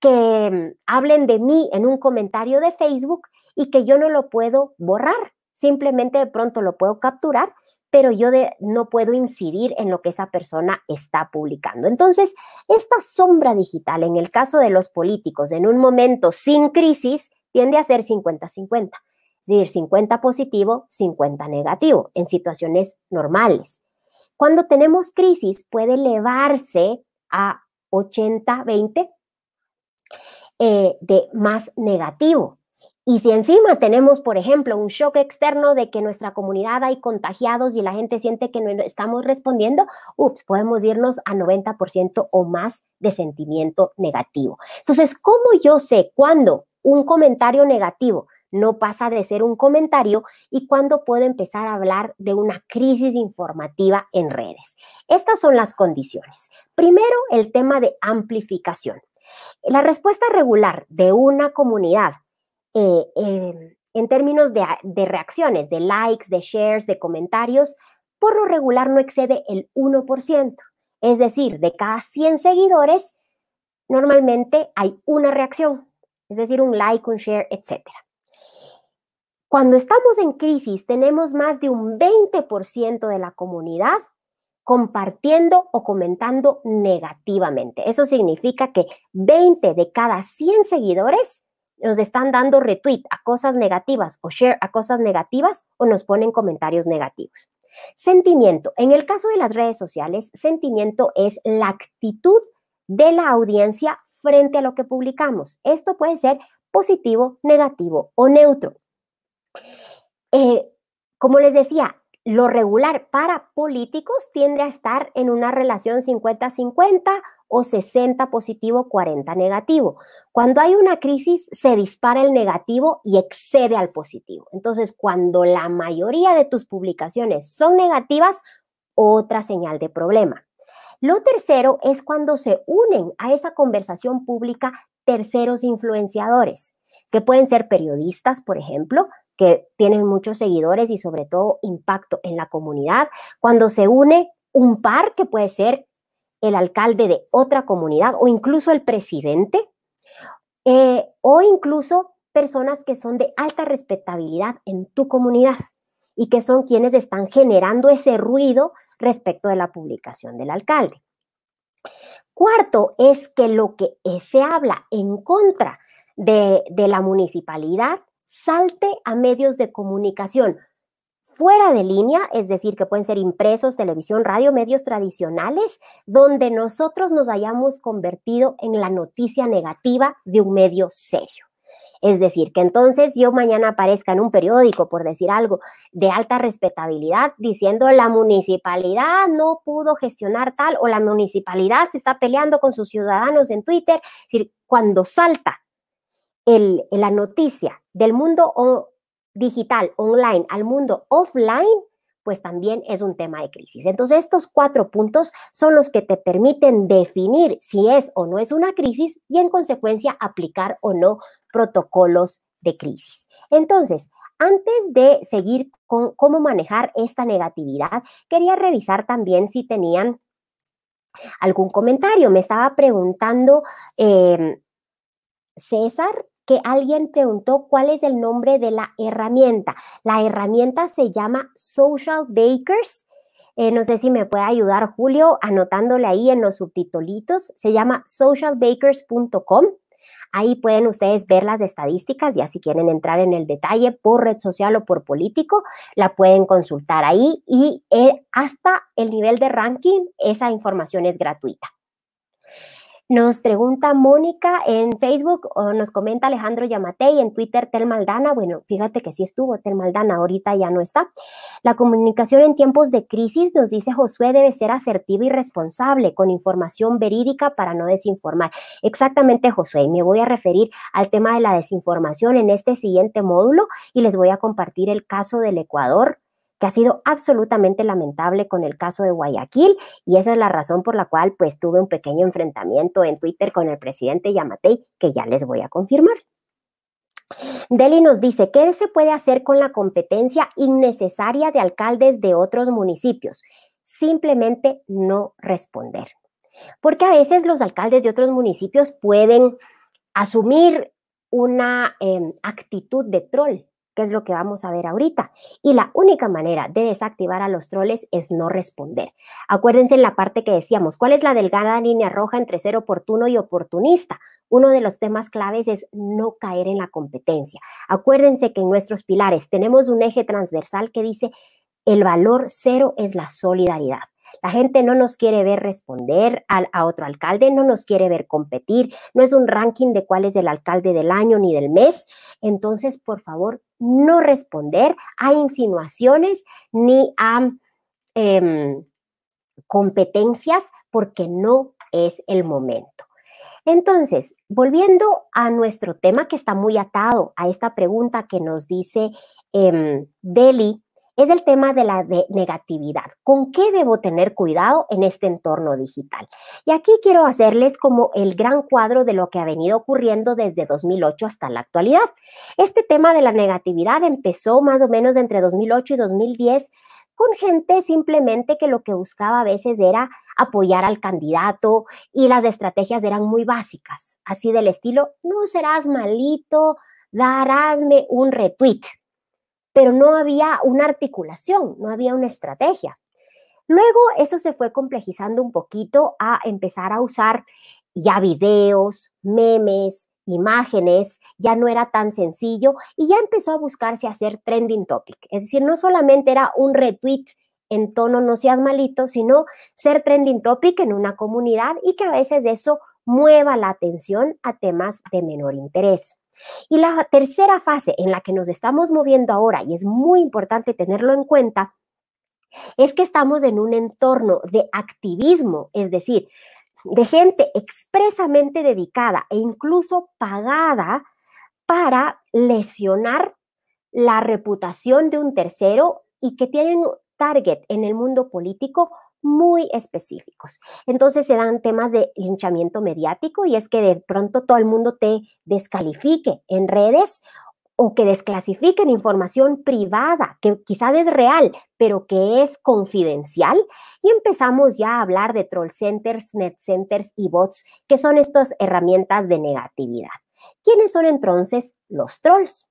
que mm, hablen de mí en un comentario de Facebook y que yo no lo puedo borrar. Simplemente de pronto lo puedo capturar pero yo no puedo incidir en lo que esa persona está publicando. Entonces, esta sombra digital, en el caso de los políticos, en un momento sin crisis, tiende a ser 50-50. Es decir, 50 positivo, 50 negativo, en situaciones normales. Cuando tenemos crisis, puede elevarse a 80-20 eh, de más negativo. Y si encima tenemos, por ejemplo, un shock externo de que nuestra comunidad hay contagiados y la gente siente que no estamos respondiendo, ups, podemos irnos a 90% o más de sentimiento negativo. Entonces, ¿cómo yo sé cuándo un comentario negativo no pasa de ser un comentario y cuándo puedo empezar a hablar de una crisis informativa en redes? Estas son las condiciones. Primero, el tema de amplificación. La respuesta regular de una comunidad eh, en términos de, de reacciones, de likes, de shares, de comentarios, por lo regular no excede el 1%. Es decir, de cada 100 seguidores, normalmente hay una reacción, es decir, un like, un share, etc. Cuando estamos en crisis, tenemos más de un 20% de la comunidad compartiendo o comentando negativamente. Eso significa que 20 de cada 100 seguidores nos están dando retweet a cosas negativas o share a cosas negativas o nos ponen comentarios negativos. Sentimiento. En el caso de las redes sociales, sentimiento es la actitud de la audiencia frente a lo que publicamos. Esto puede ser positivo, negativo o neutro. Eh, como les decía, lo regular para políticos tiende a estar en una relación 50-50 o 60 positivo, 40 negativo. Cuando hay una crisis, se dispara el negativo y excede al positivo. Entonces, cuando la mayoría de tus publicaciones son negativas, otra señal de problema. Lo tercero es cuando se unen a esa conversación pública terceros influenciadores, que pueden ser periodistas, por ejemplo, que tienen muchos seguidores y sobre todo impacto en la comunidad. Cuando se une un par que puede ser el alcalde de otra comunidad o incluso el presidente, eh, o incluso personas que son de alta respetabilidad en tu comunidad y que son quienes están generando ese ruido respecto de la publicación del alcalde. Cuarto es que lo que se habla en contra de, de la municipalidad salte a medios de comunicación fuera de línea, es decir, que pueden ser impresos, televisión, radio, medios tradicionales, donde nosotros nos hayamos convertido en la noticia negativa de un medio serio. Es decir, que entonces yo mañana aparezca en un periódico, por decir algo, de alta respetabilidad, diciendo la municipalidad no pudo gestionar tal o la municipalidad se está peleando con sus ciudadanos en Twitter. Es decir, cuando salta la noticia del mundo digital online al mundo offline, pues también es un tema de crisis. Entonces, estos cuatro puntos son los que te permiten definir si es o no es una crisis y en consecuencia aplicar o no protocolos de crisis. Entonces, antes de seguir con cómo manejar esta negatividad, quería revisar también si tenían algún comentario. Me estaba preguntando em, César que alguien preguntó cuál es el nombre de la herramienta. La herramienta se llama Social Bakers. Eh, no sé si me puede ayudar Julio anotándole ahí en los subtitulitos. Se llama socialbakers.com. Ahí pueden ustedes ver las estadísticas, ya si quieren entrar en el detalle por red social o por político, la pueden consultar ahí y eh, hasta el nivel de ranking, esa información es gratuita. Nos pregunta Mónica en Facebook o nos comenta Alejandro Yamatei en Twitter Maldana. Bueno, fíjate que sí estuvo Maldana, ahorita ya no está. La comunicación en tiempos de crisis, nos dice Josué, debe ser asertivo y responsable, con información verídica para no desinformar. Exactamente, Josué, me voy a referir al tema de la desinformación en este siguiente módulo y les voy a compartir el caso del Ecuador que ha sido absolutamente lamentable con el caso de Guayaquil y esa es la razón por la cual pues tuve un pequeño enfrentamiento en Twitter con el presidente Yamatei que ya les voy a confirmar. Deli nos dice, ¿qué se puede hacer con la competencia innecesaria de alcaldes de otros municipios? Simplemente no responder. Porque a veces los alcaldes de otros municipios pueden asumir una em, actitud de troll ¿Qué es lo que vamos a ver ahorita. Y la única manera de desactivar a los troles es no responder. Acuérdense en la parte que decíamos, ¿cuál es la delgada línea roja entre ser oportuno y oportunista? Uno de los temas claves es no caer en la competencia. Acuérdense que en nuestros pilares tenemos un eje transversal que dice el valor cero es la solidaridad. La gente no nos quiere ver responder a otro alcalde, no nos quiere ver competir, no es un ranking de cuál es el alcalde del año ni del mes. Entonces, por favor, no responder a insinuaciones ni a em, competencias porque no es el momento. Entonces, volviendo a nuestro tema que está muy atado a esta pregunta que nos dice em, Deli es el tema de la negatividad. ¿Con qué debo tener cuidado en este entorno digital? Y aquí quiero hacerles como el gran cuadro de lo que ha venido ocurriendo desde 2008 hasta la actualidad. Este tema de la negatividad empezó más o menos entre 2008 y 2010 con gente simplemente que lo que buscaba a veces era apoyar al candidato y las estrategias eran muy básicas, así del estilo, no serás malito, darásme un retweet pero no había una articulación, no había una estrategia. Luego eso se fue complejizando un poquito a empezar a usar ya videos, memes, imágenes, ya no era tan sencillo y ya empezó a buscarse hacer trending topic. Es decir, no solamente era un retweet en tono no seas malito, sino ser trending topic en una comunidad y que a veces eso mueva la atención a temas de menor interés. Y la tercera fase en la que nos estamos moviendo ahora, y es muy importante tenerlo en cuenta, es que estamos en un entorno de activismo, es decir, de gente expresamente dedicada e incluso pagada para lesionar la reputación de un tercero y que tienen target en el mundo político muy específicos. Entonces se dan temas de linchamiento mediático y es que de pronto todo el mundo te descalifique en redes o que desclasifiquen información privada, que quizás es real, pero que es confidencial. Y empezamos ya a hablar de troll centers, net centers y bots, que son estas herramientas de negatividad. ¿Quiénes son entonces los trolls?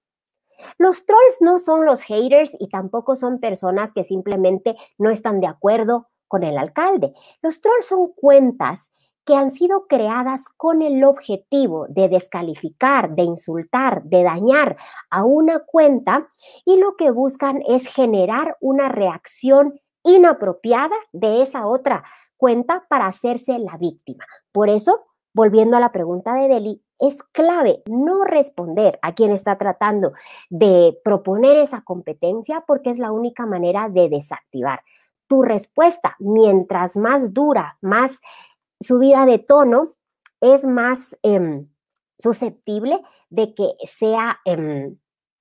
Los trolls no son los haters y tampoco son personas que simplemente no están de acuerdo con el alcalde. Los trolls son cuentas que han sido creadas con el objetivo de descalificar, de insultar, de dañar a una cuenta y lo que buscan es generar una reacción inapropiada de esa otra cuenta para hacerse la víctima. Por eso, volviendo a la pregunta de Deli, es clave no responder a quien está tratando de proponer esa competencia porque es la única manera de desactivar tu respuesta, mientras más dura, más subida de tono, es más em, susceptible de que sea em,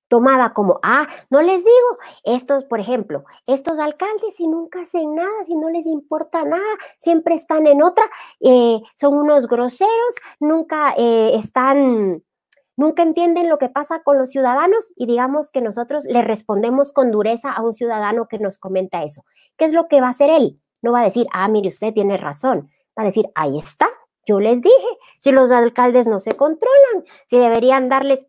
tomada como, ah, no les digo, estos, por ejemplo, estos alcaldes si nunca hacen nada, si no les importa nada, siempre están en otra, eh, son unos groseros, nunca eh, están nunca entienden lo que pasa con los ciudadanos y digamos que nosotros le respondemos con dureza a un ciudadano que nos comenta eso. ¿Qué es lo que va a hacer él? No va a decir, ah, mire, usted tiene razón. Va a decir, ahí está, yo les dije, si los alcaldes no se controlan, si deberían darles,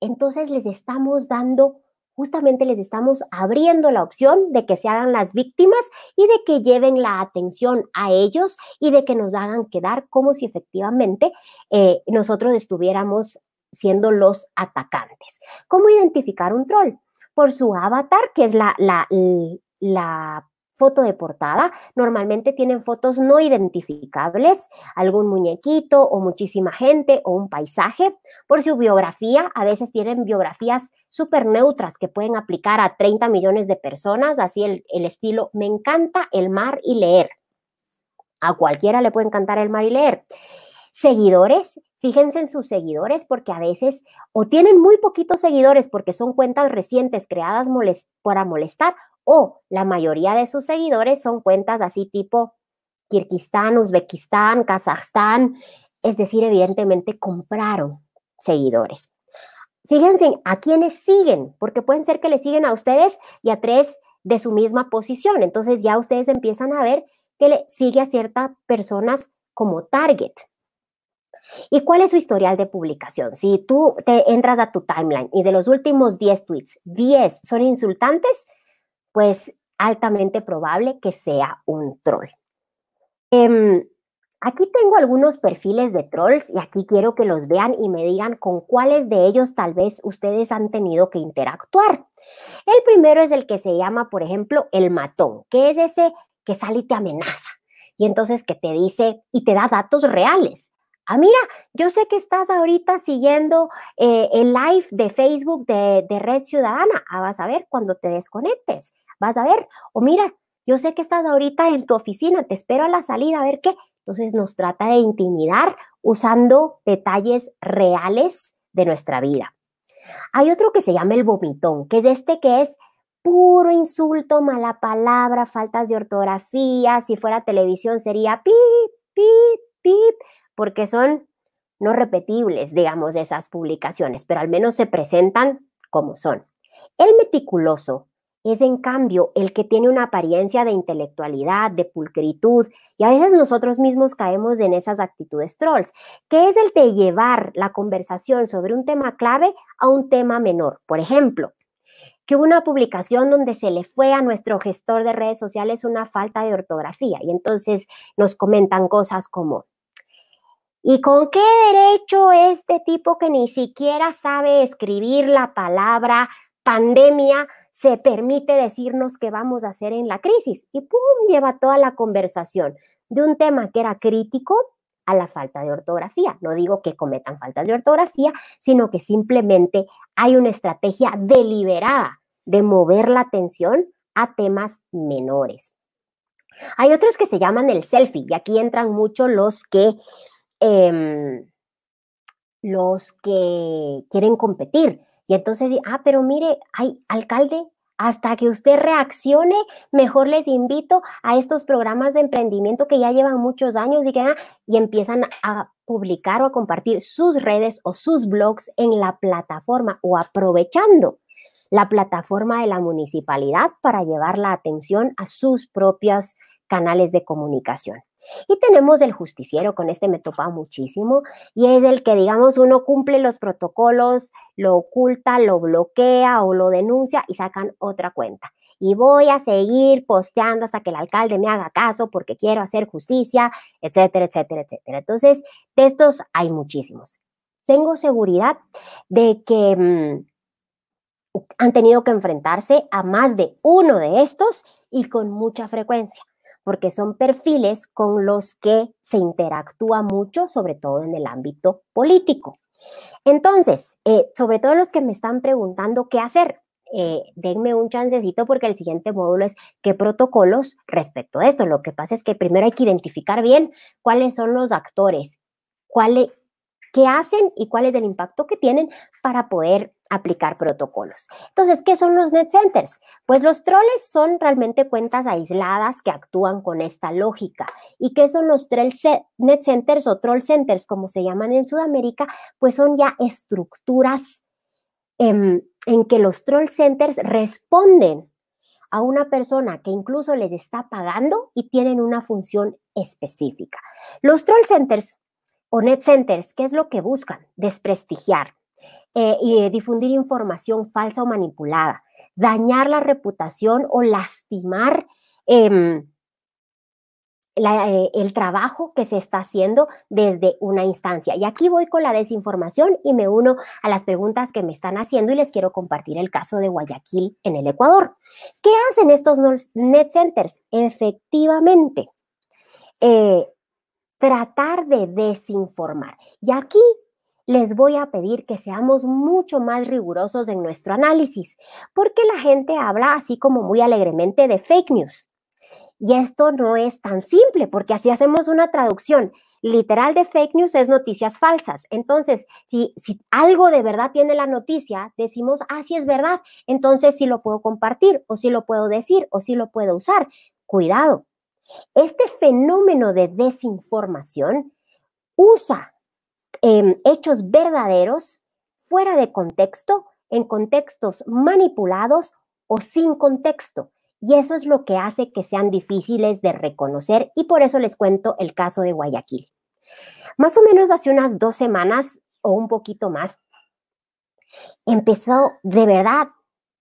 entonces les estamos dando justamente les estamos abriendo la opción de que se hagan las víctimas y de que lleven la atención a ellos y de que nos hagan quedar como si efectivamente eh, nosotros estuviéramos siendo los atacantes. ¿Cómo identificar un troll? Por su avatar, que es la, la, foto de portada. Normalmente tienen fotos no identificables, algún muñequito o muchísima gente o un paisaje. Por su biografía, a veces tienen biografías súper neutras que pueden aplicar a 30 millones de personas, así el, el, estilo me encanta el mar y leer. A cualquiera le puede encantar el mar y leer. Seguidores, Fíjense en sus seguidores porque a veces o tienen muy poquitos seguidores porque son cuentas recientes creadas para molestar o la mayoría de sus seguidores son cuentas así tipo Kirguistán, Uzbekistán, Kazajstán, es decir, evidentemente compraron seguidores. Fíjense a quienes siguen, porque pueden ser que le siguen a ustedes y a tres de su misma posición. Entonces ya ustedes empiezan a ver que le sigue a ciertas personas como target. ¿Y cuál es su historial de publicación? Si tú te entras a tu timeline y de los últimos 10 tweets, 10 son insultantes, pues altamente probable que sea un troll. Em, aquí tengo algunos perfiles de trolls y aquí quiero que los vean y me digan con cuáles de ellos tal vez ustedes han tenido que interactuar. El primero es el que se llama, por ejemplo, el matón, que es ese que sale y te amenaza y entonces que te dice y te da datos reales. Ah, mira, yo sé que estás ahorita siguiendo eh, el live de Facebook de, de Red Ciudadana. Ah, vas a ver cuando te desconectes. Vas a ver. O mira, yo sé que estás ahorita en tu oficina, te espero a la salida a ver qué. Entonces nos trata de intimidar usando detalles reales de nuestra vida. Hay otro que se llama el vomitón, que es este que es puro insulto, mala palabra, faltas de ortografía. Si fuera televisión sería pip, pip, pip porque son no repetibles, digamos, esas publicaciones, pero al menos se presentan como son. El meticuloso es en cambio el que tiene una apariencia de intelectualidad, de pulcritud, y a veces nosotros mismos caemos en esas actitudes trolls, que es el de llevar la conversación sobre un tema clave a un tema menor. Por ejemplo, que hubo una publicación donde se le fue a nuestro gestor de redes sociales una falta de ortografía y entonces nos comentan cosas como, ¿Y con qué derecho este tipo que ni siquiera sabe escribir la palabra pandemia se permite decirnos qué vamos a hacer en la crisis? Y pum, lleva toda la conversación de un tema que era crítico a la falta de ortografía. No digo que cometan faltas de ortografía, sino que simplemente hay una estrategia deliberada de mover la atención a temas menores. Hay otros que se llaman el selfie y aquí entran mucho los que Em, los que quieren competir. Y entonces, ah, pero mire, hay alcalde, hasta que usted reaccione, mejor les invito a estos programas de emprendimiento que ya llevan muchos años y que ah, y empiezan a publicar o a compartir sus redes o sus blogs en la plataforma o aprovechando la plataforma de la municipalidad para llevar la atención a sus propias canales de comunicación. Y tenemos el justiciero, con este me topa muchísimo, y es el que, digamos, uno cumple los protocolos, lo oculta, lo bloquea o lo denuncia y sacan otra cuenta. Y voy a seguir posteando hasta que el alcalde me haga caso porque quiero hacer justicia, etcétera, etcétera, etcétera. Entonces, de estos hay muchísimos. Tengo seguridad de que mm, han tenido que enfrentarse a más de uno de estos y con mucha frecuencia porque son perfiles con los que se interactúa mucho, sobre todo en el ámbito político. Entonces, eh, sobre todo los que me están preguntando qué hacer, eh, denme un chancecito porque el siguiente módulo es qué protocolos respecto a esto. Lo que pasa es que primero hay que identificar bien cuáles son los actores, qué hacen y cuál es el impacto que tienen para poder aplicar protocolos. Entonces, ¿qué son los net centers? Pues los troles son realmente cuentas aisladas que actúan con esta lógica. ¿Y qué son los net centers o troll centers, como se llaman en Sudamérica? Pues son ya estructuras em, en, que los troll centers responden a una persona que incluso les está pagando y tienen una función específica. Los troll centers o net centers, ¿qué es lo que buscan? Desprestigiar, eh, y difundir información falsa o manipulada, dañar la reputación o lastimar em, eh, el trabajo que se está haciendo desde una instancia. Y aquí voy con la desinformación y me uno a las preguntas que me están haciendo y les quiero compartir el caso de Guayaquil en el Ecuador. ¿Qué hacen estos net centers? Efectivamente, eh, tratar de desinformar. Y aquí les voy a pedir que seamos mucho más rigurosos en nuestro análisis, porque la gente habla así como muy alegremente de fake news. Y esto no es tan simple, porque así hacemos una traducción literal de fake news es noticias falsas. Entonces, si, algo de verdad tiene la noticia, decimos, ah, sí es verdad, entonces sí lo puedo compartir, o sí lo puedo decir, o sí lo puedo usar. Cuidado. Este fenómeno de desinformación usa Em, hechos verdaderos fuera de contexto, en contextos manipulados o sin contexto. Y eso es lo que hace que sean difíciles de reconocer y por eso les cuento el caso de Guayaquil. Más o menos hace unas dos semanas o un poquito más, empezó de verdad,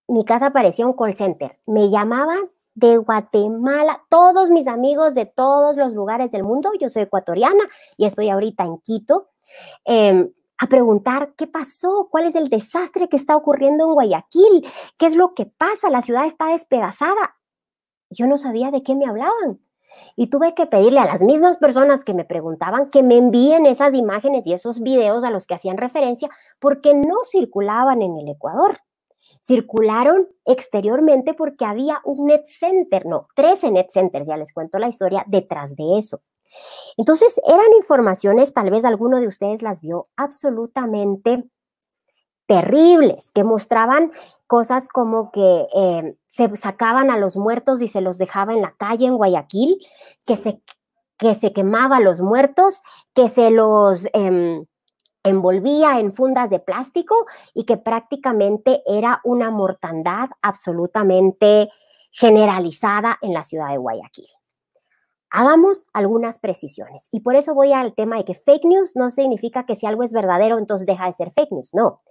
mi casa parecía un call center. Me llamaban de Guatemala, todos mis amigos de todos los lugares del mundo, yo soy ecuatoriana y estoy ahorita en Quito, Em, a preguntar qué pasó, cuál es el desastre que está ocurriendo en Guayaquil, qué es lo que pasa, la ciudad está despedazada. Yo no sabía de qué me hablaban. Y tuve que pedirle a las mismas personas que me preguntaban que me envíen esas imágenes y esos videos a los que hacían referencia porque no circulaban en el Ecuador. Circularon exteriormente porque había un net center, no, 13 net centers, ya les cuento la historia, detrás de eso. Entonces, eran informaciones, tal vez alguno de ustedes las vio, absolutamente terribles, que mostraban cosas como que em, se sacaban a los muertos y se los dejaba en la calle en Guayaquil, que se, que se quemaba a los muertos, que se los... Em, envolvía en fundas de plástico y que prácticamente era una mortandad absolutamente generalizada en la ciudad de Guayaquil hagamos algunas precisiones. Y por eso voy al tema de que fake news no significa que si algo es verdadero, entonces deja de ser fake news. No,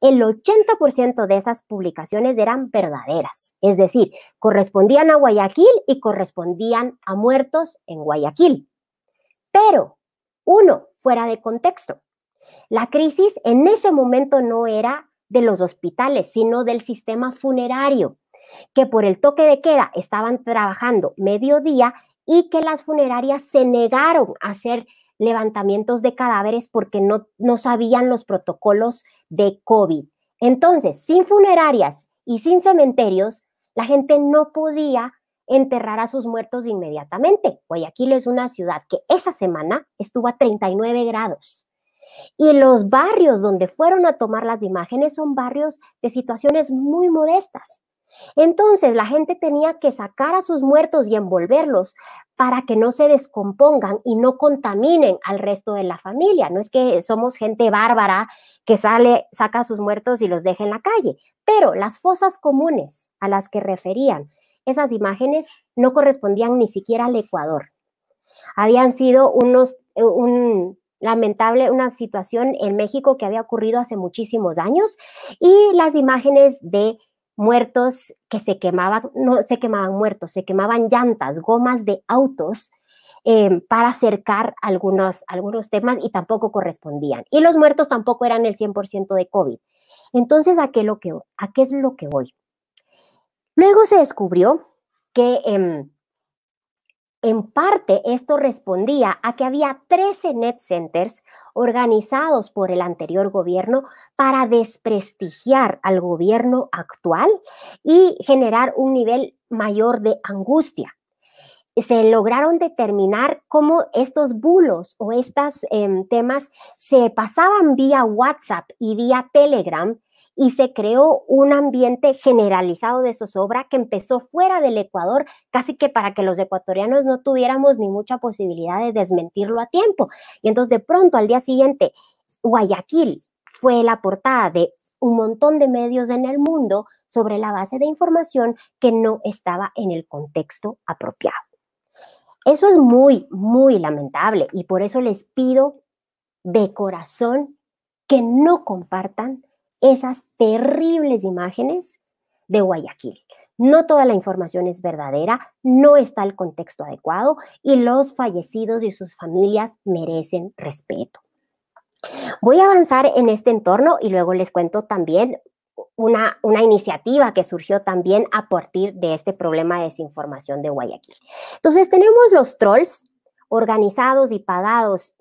el 80% de esas publicaciones eran verdaderas, es decir, correspondían a Guayaquil y correspondían a muertos en Guayaquil. Pero, uno, fuera de contexto. La crisis en ese momento no era de los hospitales, sino del sistema funerario, que por el toque de queda estaban trabajando mediodía y que las funerarias se negaron a hacer levantamientos de cadáveres porque no, no sabían los protocolos de COVID. Entonces, sin funerarias y sin cementerios, la gente no podía enterrar a sus muertos inmediatamente. Guayaquil es una ciudad que esa semana estuvo a 39 grados. Y los barrios donde fueron a tomar las imágenes son barrios de situaciones muy modestas. Entonces la gente tenía que sacar a sus muertos y envolverlos para que no se descompongan y no contaminen al resto de la familia. No es que somos gente bárbara que sale, saca a sus muertos y los deja en la calle, pero las fosas comunes a las que referían esas imágenes no correspondían ni siquiera al Ecuador. Habían sido unos, eh, un, lamentable una situación en México que había ocurrido hace muchísimos años y las imágenes de muertos que se quemaban, no se quemaban muertos, se quemaban llantas, gomas de autos em, para acercar algunos, algunos temas y tampoco correspondían. Y los muertos tampoco eran el 100% de COVID. Entonces, ¿a qué, lo que, ¿a qué es lo que voy? Luego se descubrió que... Em, en parte esto respondía a que había 13 net centers organizados por el anterior gobierno para desprestigiar al gobierno actual y generar un nivel mayor de angustia se lograron determinar cómo estos bulos o estos em, temas se pasaban vía WhatsApp y vía Telegram y se creó un ambiente generalizado de zozobra que empezó fuera del Ecuador, casi que para que los ecuatorianos no tuviéramos ni mucha posibilidad de desmentirlo a tiempo. Y entonces de pronto al día siguiente, Guayaquil fue la portada de un montón de medios en el mundo sobre la base de información que no estaba en el contexto apropiado. Eso es muy, muy lamentable y por eso les pido de corazón que no compartan esas terribles imágenes de Guayaquil. No toda la información es verdadera, no está el contexto adecuado y los fallecidos y sus familias merecen respeto. Voy a avanzar en este entorno y luego les cuento también una, iniciativa que surgió también a partir de este problema de desinformación de Guayaquil. Entonces tenemos los trolls organizados y pagados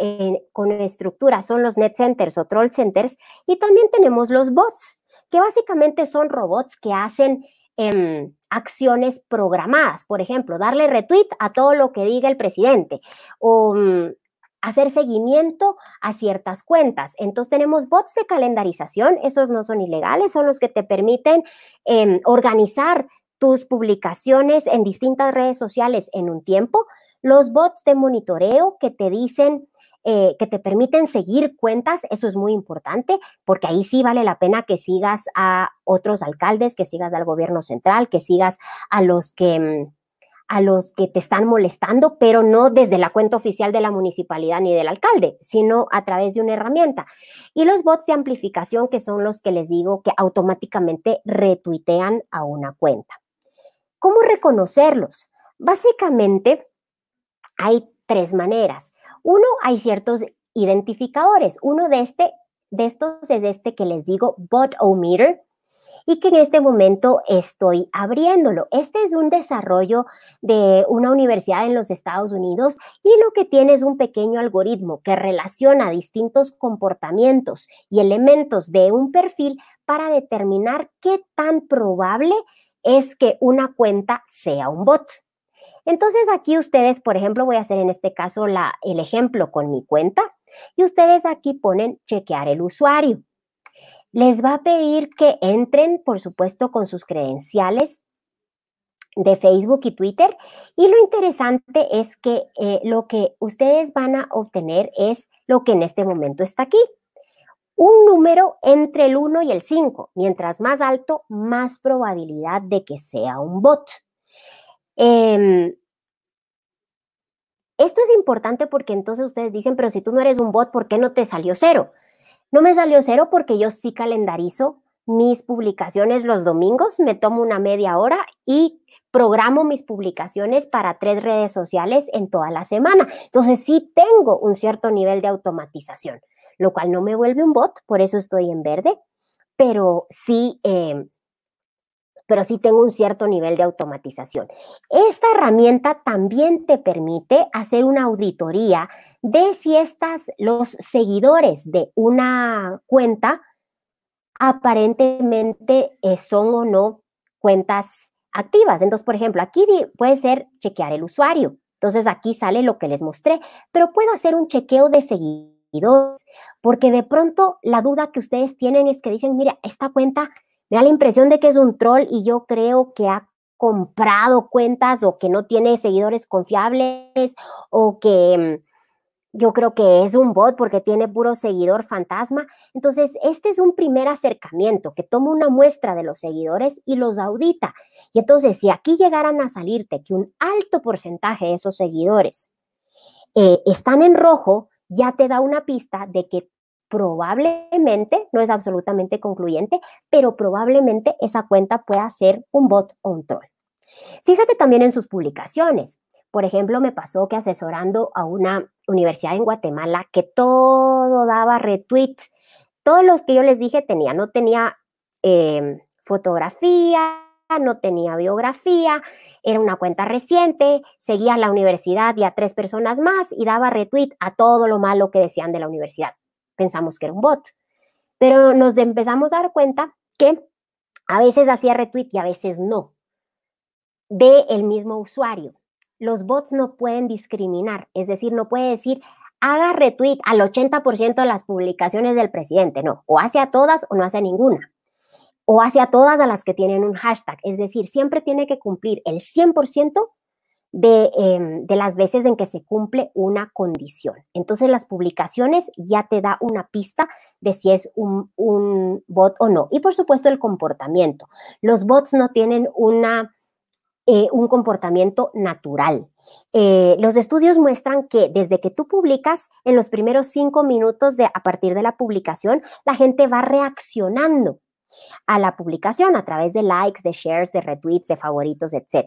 con estructura son los net centers o troll centers, y también tenemos los bots, que básicamente son robots que hacen em, acciones programadas, por ejemplo, darle retweet a todo lo que diga el presidente o mm, hacer seguimiento a ciertas cuentas. Entonces tenemos bots de calendarización, esos no son ilegales, son los que te permiten em, organizar tus publicaciones en distintas redes sociales en un tiempo, los bots de monitoreo que te dicen, eh, que te permiten seguir cuentas, eso es muy importante, porque ahí sí vale la pena que sigas a otros alcaldes, que sigas al gobierno central, que sigas a los que mm, a los que te están molestando, pero no desde la cuenta oficial de la municipalidad ni del alcalde, sino a través de una herramienta. Y los bots de amplificación, que son los que les digo que automáticamente retuitean a una cuenta. ¿Cómo reconocerlos? Básicamente hay tres maneras. Uno, hay ciertos identificadores. Uno de, este, de estos es este que les digo, bot-o-meter, y que en este momento estoy abriéndolo. Este es un desarrollo de una universidad en los Estados Unidos y lo que tiene es un pequeño algoritmo que relaciona distintos comportamientos y elementos de un perfil para determinar qué tan probable es que una cuenta sea un bot. Entonces aquí ustedes, por ejemplo, voy a hacer en este caso la, el ejemplo con mi cuenta y ustedes aquí ponen chequear el usuario les va a pedir que entren, por supuesto, con sus credenciales de Facebook y Twitter. Y lo interesante es que eh, lo que ustedes van a obtener es lo que en este momento está aquí. Un número entre el 1 y el 5. Mientras más alto, más probabilidad de que sea un bot. Em, esto es importante porque entonces ustedes dicen, pero si tú no eres un bot, ¿por qué no te salió cero? No me salió cero porque yo sí calendarizo mis publicaciones los domingos, me tomo una media hora y programo mis publicaciones para tres redes sociales en toda la semana. Entonces sí tengo un cierto nivel de automatización, lo cual no me vuelve un bot, por eso estoy en verde, pero sí eh, pero sí tengo un cierto nivel de automatización. Esta herramienta también te permite hacer una auditoría de si los seguidores de una cuenta aparentemente eh, son o no cuentas activas. Entonces, por ejemplo, aquí puede ser chequear el usuario. Entonces, aquí sale lo que les mostré, pero puedo hacer un chequeo de seguidores, porque de pronto la duda que ustedes tienen es que dicen, mira, esta cuenta me da la impresión de que es un troll y yo creo que ha comprado cuentas o que no tiene seguidores confiables o que mm, yo creo que es un bot porque tiene puro seguidor fantasma. Entonces, este es un primer acercamiento que toma una muestra de los seguidores y los audita. Y entonces, si aquí llegaran a salirte que un alto porcentaje de esos seguidores eh, están en rojo, ya te da una pista de que probablemente, no es absolutamente concluyente, pero probablemente esa cuenta pueda ser un bot o un troll. Fíjate también en sus publicaciones. Por ejemplo, me pasó que asesorando a una universidad en Guatemala que todo daba retweets, todos los que yo les dije tenía, no tenía em, fotografía, no tenía biografía, era una cuenta reciente, seguía a la universidad y a tres personas más y daba retweet a todo lo malo que decían de la universidad pensamos que era un bot. Pero nos empezamos a dar cuenta que a veces hacía retweet y a veces no, de el mismo usuario. Los bots no pueden discriminar, es decir, no puede decir, haga retweet al 80% de las publicaciones del presidente, no, o hace a todas o no hace a ninguna, o hace a todas a las que tienen un hashtag, es decir, siempre tiene que cumplir el 100% Em, de, las veces en que se cumple una condición. Entonces las publicaciones ya te da una pista de si es un, bot o no. Y por supuesto el comportamiento. Los bots no tienen una, eh, un comportamiento natural. Eh, los estudios muestran que desde que tú publicas, en los primeros cinco minutos de, a partir de la publicación, la gente va reaccionando a la publicación a través de likes, de shares, de retweets, de favoritos, etc.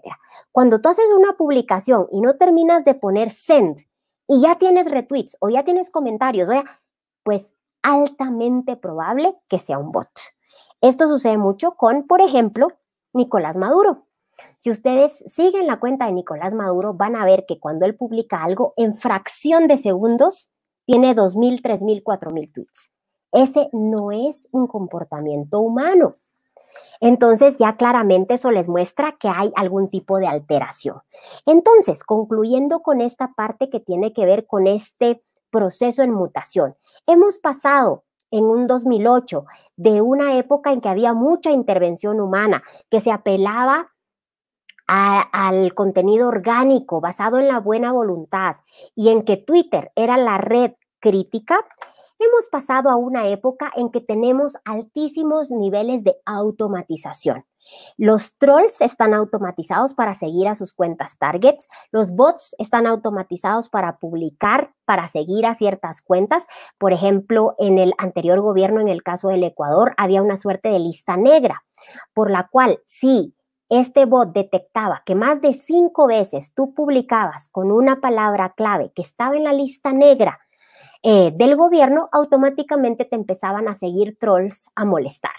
Cuando tú haces una publicación y no terminas de poner send y ya tienes retweets o ya tienes comentarios, pues altamente probable que sea un bot. Esto sucede mucho con, por ejemplo, Nicolás Maduro. Si ustedes siguen la cuenta de Nicolás Maduro, van a ver que cuando él publica algo, en fracción de segundos, tiene 2.000, 3.000, 4.000 tweets. Ese no es un comportamiento humano. Entonces ya claramente eso les muestra que hay algún tipo de alteración. Entonces, concluyendo con esta parte que tiene que ver con este proceso en mutación, hemos pasado en un 2008 de una época en que había mucha intervención humana, que se apelaba al contenido orgánico basado en la buena voluntad y en que Twitter era la red crítica, hemos pasado a una época en que tenemos altísimos niveles de automatización. Los trolls están automatizados para seguir a sus cuentas targets, los bots están automatizados para publicar, para seguir a ciertas cuentas. Por ejemplo, en el anterior gobierno, en el caso del Ecuador, había una suerte de lista negra, por la cual si este bot detectaba que más de cinco veces tú publicabas con una palabra clave que estaba en la lista negra eh, del gobierno, automáticamente te empezaban a seguir trolls a molestar.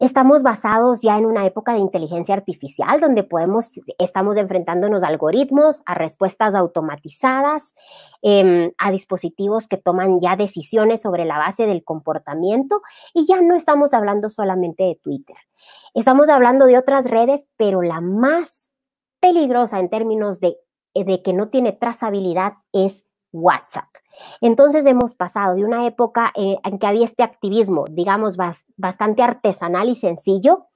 Estamos basados ya en una época de inteligencia artificial donde podemos, estamos enfrentándonos a algoritmos, a respuestas automatizadas, em, a dispositivos que toman ya decisiones sobre la base del comportamiento y ya no estamos hablando solamente de Twitter. Estamos hablando de otras redes, pero la más peligrosa en términos de, de que no tiene trazabilidad es WhatsApp. Entonces hemos pasado de una época eh, en que había este activismo, digamos, bastante artesanal y sencillo,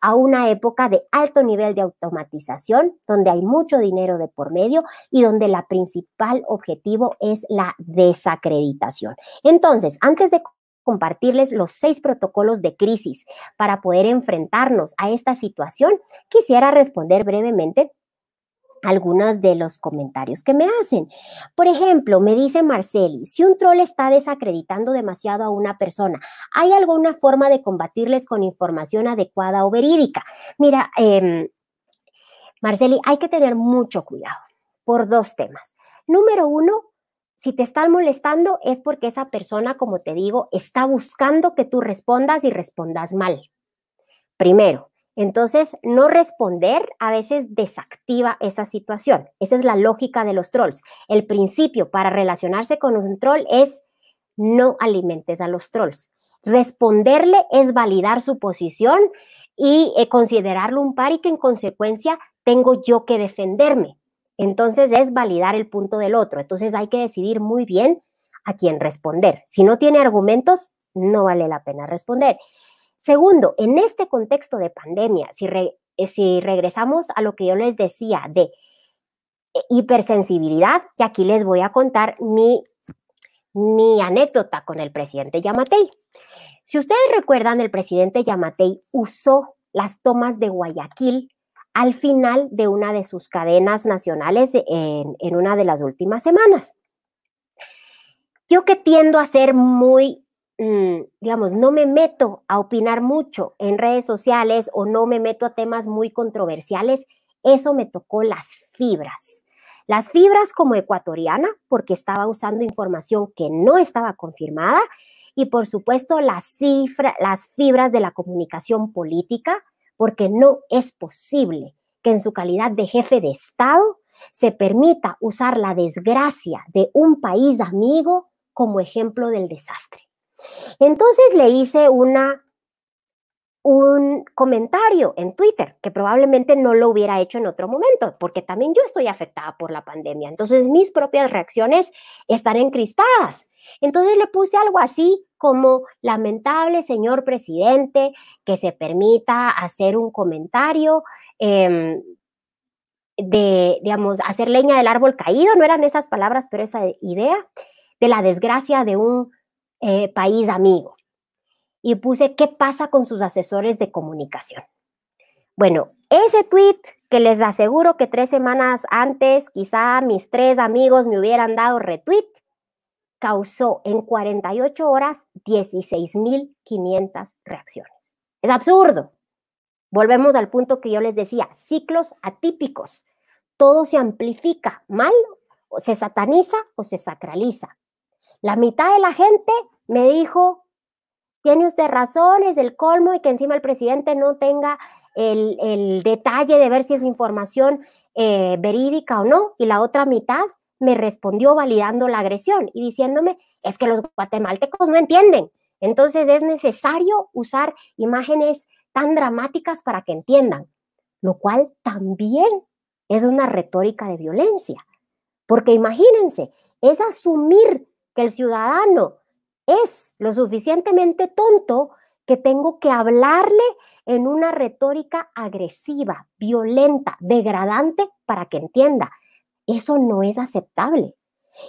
a una época de alto nivel de automatización, donde hay mucho dinero de por medio y donde la principal objetivo es la desacreditación. Entonces, antes de compartirles los seis protocolos de crisis para poder enfrentarnos a esta situación, quisiera responder brevemente algunos de los comentarios que me hacen. Por ejemplo, me dice Marceli, si un troll está desacreditando demasiado a una persona, ¿hay alguna forma de combatirles con información adecuada o verídica? Mira, em, Marceli, hay que tener mucho cuidado por dos temas. Número uno, si te están molestando es porque esa persona, como te digo, está buscando que tú respondas y respondas mal. Primero. Entonces, no responder a veces desactiva esa situación. Esa es la lógica de los trolls. El principio para relacionarse con un troll es no alimentes a los trolls. Responderle es validar su posición y eh, considerarlo un par y que en consecuencia tengo yo que defenderme. Entonces es validar el punto del otro. Entonces hay que decidir muy bien a quién responder. Si no tiene argumentos, no vale la pena responder. Segundo, en este contexto de pandemia, eh, si, regresamos a lo que yo les decía de eh, hipersensibilidad, y aquí les voy a contar mi, anécdota con el presidente Yamatei. Si ustedes recuerdan, el presidente Yamatei usó las tomas de Guayaquil al final de una de sus cadenas nacionales en una de las últimas semanas. Yo que tiendo a ser muy Mm, digamos, no me meto a opinar mucho en redes sociales o no me meto a temas muy controversiales, eso me tocó las fibras. Las fibras como ecuatoriana, porque estaba usando información que no estaba confirmada, y por supuesto las, las fibras de la comunicación política, porque no es posible que en su calidad de jefe de Estado se permita usar la desgracia de un país amigo como ejemplo del desastre. Entonces le hice una un comentario en Twitter que probablemente no lo hubiera hecho en otro momento, porque también yo estoy afectada por la pandemia. Entonces mis propias reacciones están encrispadas. Entonces le puse algo así como lamentable señor presidente que se permita hacer un comentario. Em, de, digamos, hacer leña del árbol caído, no eran esas palabras, pero esa idea de la desgracia de un eh, país amigo y puse qué pasa con sus asesores de comunicación. Bueno, ese tweet que les aseguro que tres semanas antes quizá mis tres amigos me hubieran dado retweet, causó en 48 horas 16.500 reacciones. Es absurdo. Volvemos al punto que yo les decía, ciclos atípicos. Todo se amplifica mal, o se sataniza o se sacraliza. La mitad de la gente me dijo, tiene usted razón, es el colmo y que encima el presidente no tenga el, detalle de ver si es información eh, verídica o no. Y la otra mitad me respondió validando la agresión y diciéndome, es que los guatemaltecos no entienden. Entonces es necesario usar imágenes tan dramáticas para que entiendan, lo cual también es una retórica de violencia. Porque imagínense, es asumir que el ciudadano es lo suficientemente tonto que tengo que hablarle en una retórica agresiva, violenta, degradante, para que entienda. Eso no es aceptable.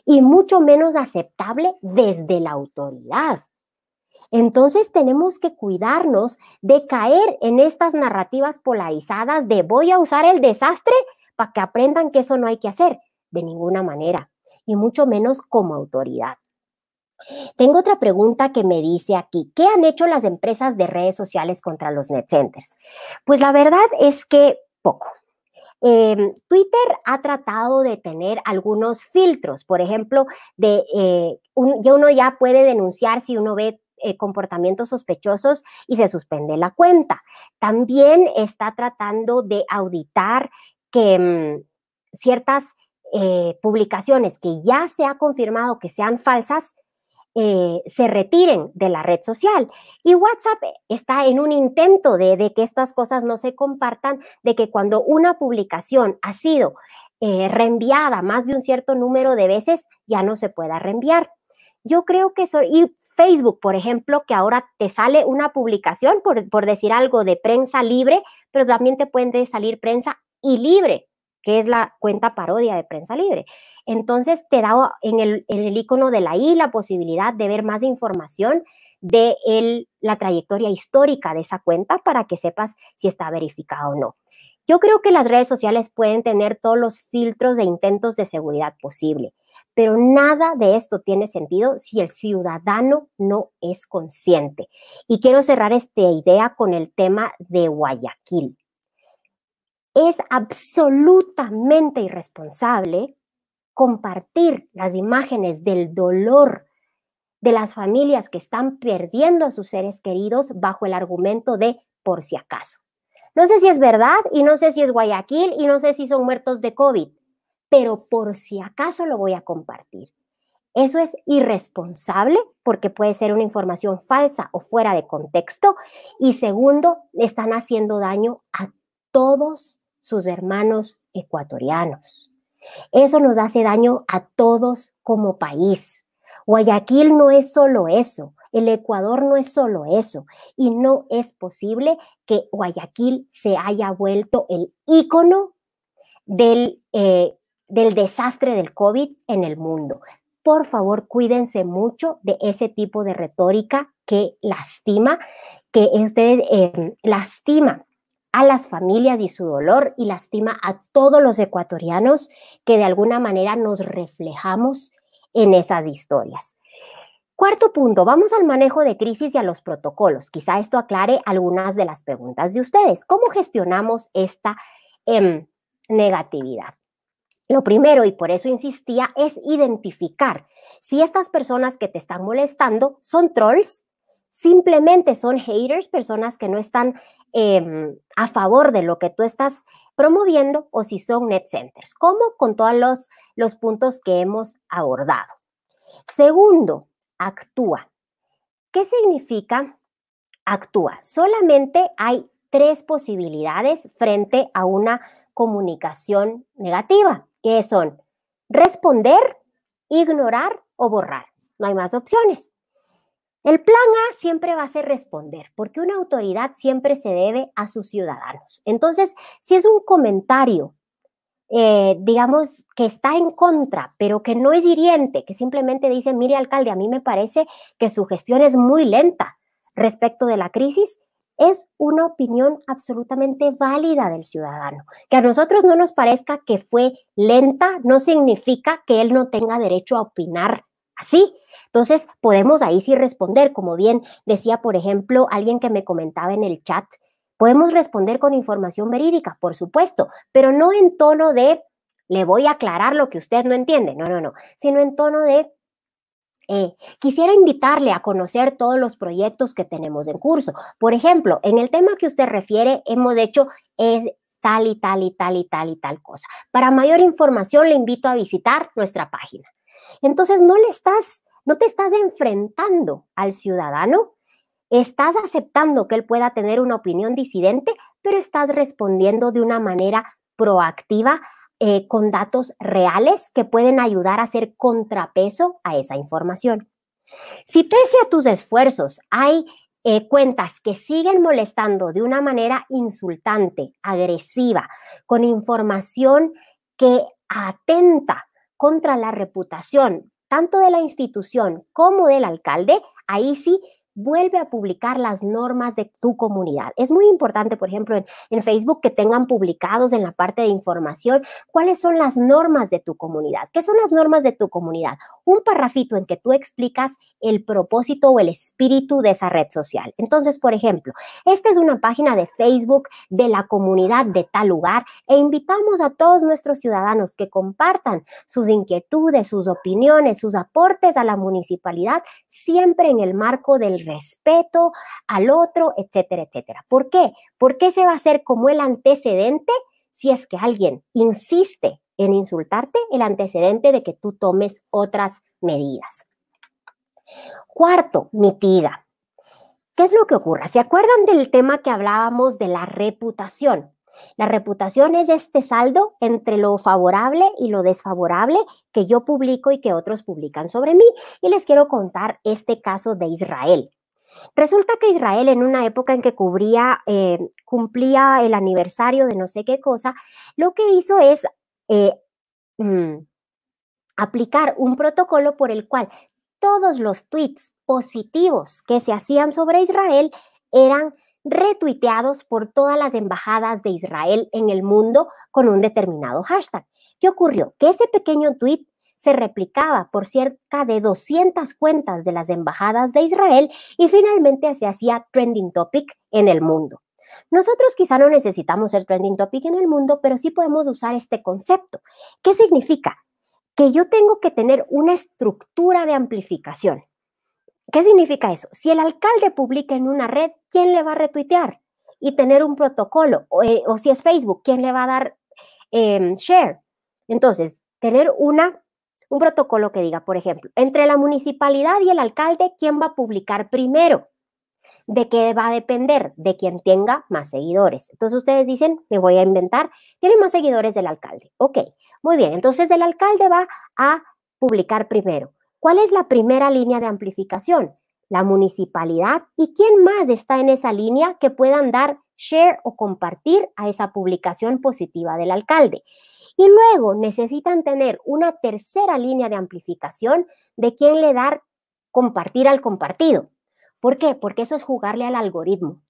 Y mucho menos aceptable desde la autoridad. Entonces tenemos que cuidarnos de caer en estas narrativas polarizadas de voy a usar el desastre para que aprendan que eso no hay que hacer. De ninguna manera y mucho menos como autoridad. Tengo otra pregunta que me dice aquí, ¿qué han hecho las empresas de redes sociales contra los net centers? Pues la verdad es que poco. Em, Twitter ha tratado de tener algunos filtros, por ejemplo, de, eh, ya uno ya puede denunciar si uno ve eh, comportamientos sospechosos y se suspende la cuenta. También está tratando de auditar que mm, ciertas eh, publicaciones que ya se ha confirmado que sean falsas, eh, se retiren de la red social. Y WhatsApp está en un intento de, que estas cosas no se compartan, de que cuando una publicación ha sido eh, reenviada más de un cierto número de veces, ya no se pueda reenviar. Yo creo que eso, y Facebook, por ejemplo, que ahora te sale una publicación, por, por decir algo, de prensa libre, pero también te puede salir prensa y libre que es la cuenta parodia de Prensa Libre. Entonces te da en el, icono de la I la posibilidad de ver más información de la trayectoria histórica de esa cuenta para que sepas si está verificada o no. Yo creo que las redes sociales pueden tener todos los filtros de intentos de seguridad posible, pero nada de esto tiene sentido si el ciudadano no es consciente. Y quiero cerrar esta idea con el tema de Guayaquil es absolutamente irresponsable compartir las imágenes del dolor de las familias que están perdiendo a sus seres queridos bajo el argumento de por si acaso. No sé si es verdad y no sé si es Guayaquil y no sé si son muertos de COVID, pero por si acaso lo voy a compartir. Eso es irresponsable porque puede ser una información falsa o fuera de contexto. Y segundo, están haciendo daño a todos sus hermanos ecuatorianos. Eso nos hace daño a todos como país. Guayaquil no es solo eso, el Ecuador no es solo eso y no es posible que Guayaquil se haya vuelto el ícono del, eh, del desastre del COVID en el mundo. Por favor, cuídense mucho de ese tipo de retórica que lastima, que ustedes eh, lastima a las familias y su dolor y lastima a todos los ecuatorianos que de alguna manera nos reflejamos en esas historias. Cuarto punto, vamos al manejo de crisis y a los protocolos. Quizá esto aclare algunas de las preguntas de ustedes. ¿Cómo gestionamos esta em, negatividad? Lo primero, y por eso insistía, es identificar si estas personas que te están molestando son trolls simplemente son haters, personas que no están em, a favor de lo que tú estás promoviendo o si son net centers, como con todos los, los puntos que hemos abordado. Segundo, actúa. ¿Qué significa actúa? Solamente hay tres posibilidades frente a una comunicación negativa, que son responder, ignorar o borrar. No hay más opciones. El plan A siempre va a ser responder, porque una autoridad siempre se debe a sus ciudadanos. Entonces, si es un comentario, eh, digamos, que está en contra, pero que no es hiriente, que simplemente dice, mire alcalde, a mí me parece que su gestión es muy lenta respecto de la crisis, es una opinión absolutamente válida del ciudadano. Que a nosotros no nos parezca que fue lenta no significa que él no tenga derecho a opinar Sí, Entonces, podemos ahí sí responder, como bien decía, por ejemplo, alguien que me comentaba en el chat, podemos responder con información verídica, por supuesto, pero no en tono de le voy a aclarar lo que usted no entiende, no, no, no, sino en tono de eh, quisiera invitarle a conocer todos los proyectos que tenemos en curso. Por ejemplo, en el tema que usted refiere, hemos hecho eh, tal y tal y tal y tal y tal cosa. Para mayor información, le invito a visitar nuestra página. Entonces no le no te estás enfrentando al ciudadano, estás aceptando que él pueda tener una opinión disidente, pero estás respondiendo de una manera proactiva eh, con datos reales que pueden ayudar a hacer contrapeso a esa información. Si pese a tus esfuerzos hay eh, cuentas que siguen molestando de una manera insultante, agresiva, con información que atenta contra la reputación tanto de la institución como del alcalde, ahí sí vuelve a publicar las normas de tu comunidad. Es muy importante, por ejemplo, en, Facebook que tengan publicados en la parte de información cuáles son las normas de tu comunidad. ¿Qué son las normas de tu comunidad? Un parrafito en que tú explicas el propósito o el espíritu de esa red social. Entonces, por ejemplo, esta es una página de Facebook de la comunidad de tal lugar e invitamos a todos nuestros ciudadanos que compartan sus inquietudes, sus opiniones, sus aportes a la municipalidad, siempre en el marco del respeto al otro, etcétera, etcétera. ¿Por qué? Porque se va a hacer como el antecedente si es que alguien insiste en insultarte, el antecedente de que tú tomes otras medidas. Cuarto, mitiga. ¿Qué es lo que ocurre? ¿Se acuerdan del tema que hablábamos de la reputación? La reputación es este saldo entre lo favorable y lo desfavorable que yo publico y que otros publican sobre mí. Y les quiero contar este caso de Israel. Resulta que Israel en una época en que cubría, eh, cumplía el aniversario de no sé qué cosa, lo que hizo es eh, mm, aplicar un protocolo por el cual todos los tweets positivos que se hacían sobre Israel eran retuiteados por todas las embajadas de Israel en el mundo con un determinado hashtag. ¿Qué ocurrió? Que ese pequeño tweet se replicaba por cerca de 200 cuentas de las embajadas de Israel y finalmente se hacía trending topic en el mundo. Nosotros quizá no necesitamos ser trending topic en el mundo, pero sí podemos usar este concepto. ¿Qué significa? Que yo tengo que tener una estructura de amplificación. ¿Qué significa eso? Si el alcalde publica en una red, ¿quién le va a retuitear? Y tener un protocolo, o, eh, si es Facebook, ¿quién le va a dar em, share? Entonces, tener una, un protocolo que diga, por ejemplo, entre la municipalidad y el alcalde, ¿quién va a publicar primero? ¿De qué va a depender? De quien tenga más seguidores. Entonces ustedes dicen, me voy a inventar, tiene más seguidores del alcalde. Ok, muy bien, entonces el alcalde va a publicar primero. ¿Cuál es la primera línea de amplificación? La municipalidad y quién más está en esa línea que puedan dar share o compartir a esa publicación positiva del alcalde. Y luego necesitan tener una tercera línea de amplificación de quién le dar compartir al compartido. ¿Por qué? Porque eso es jugarle al algoritmo.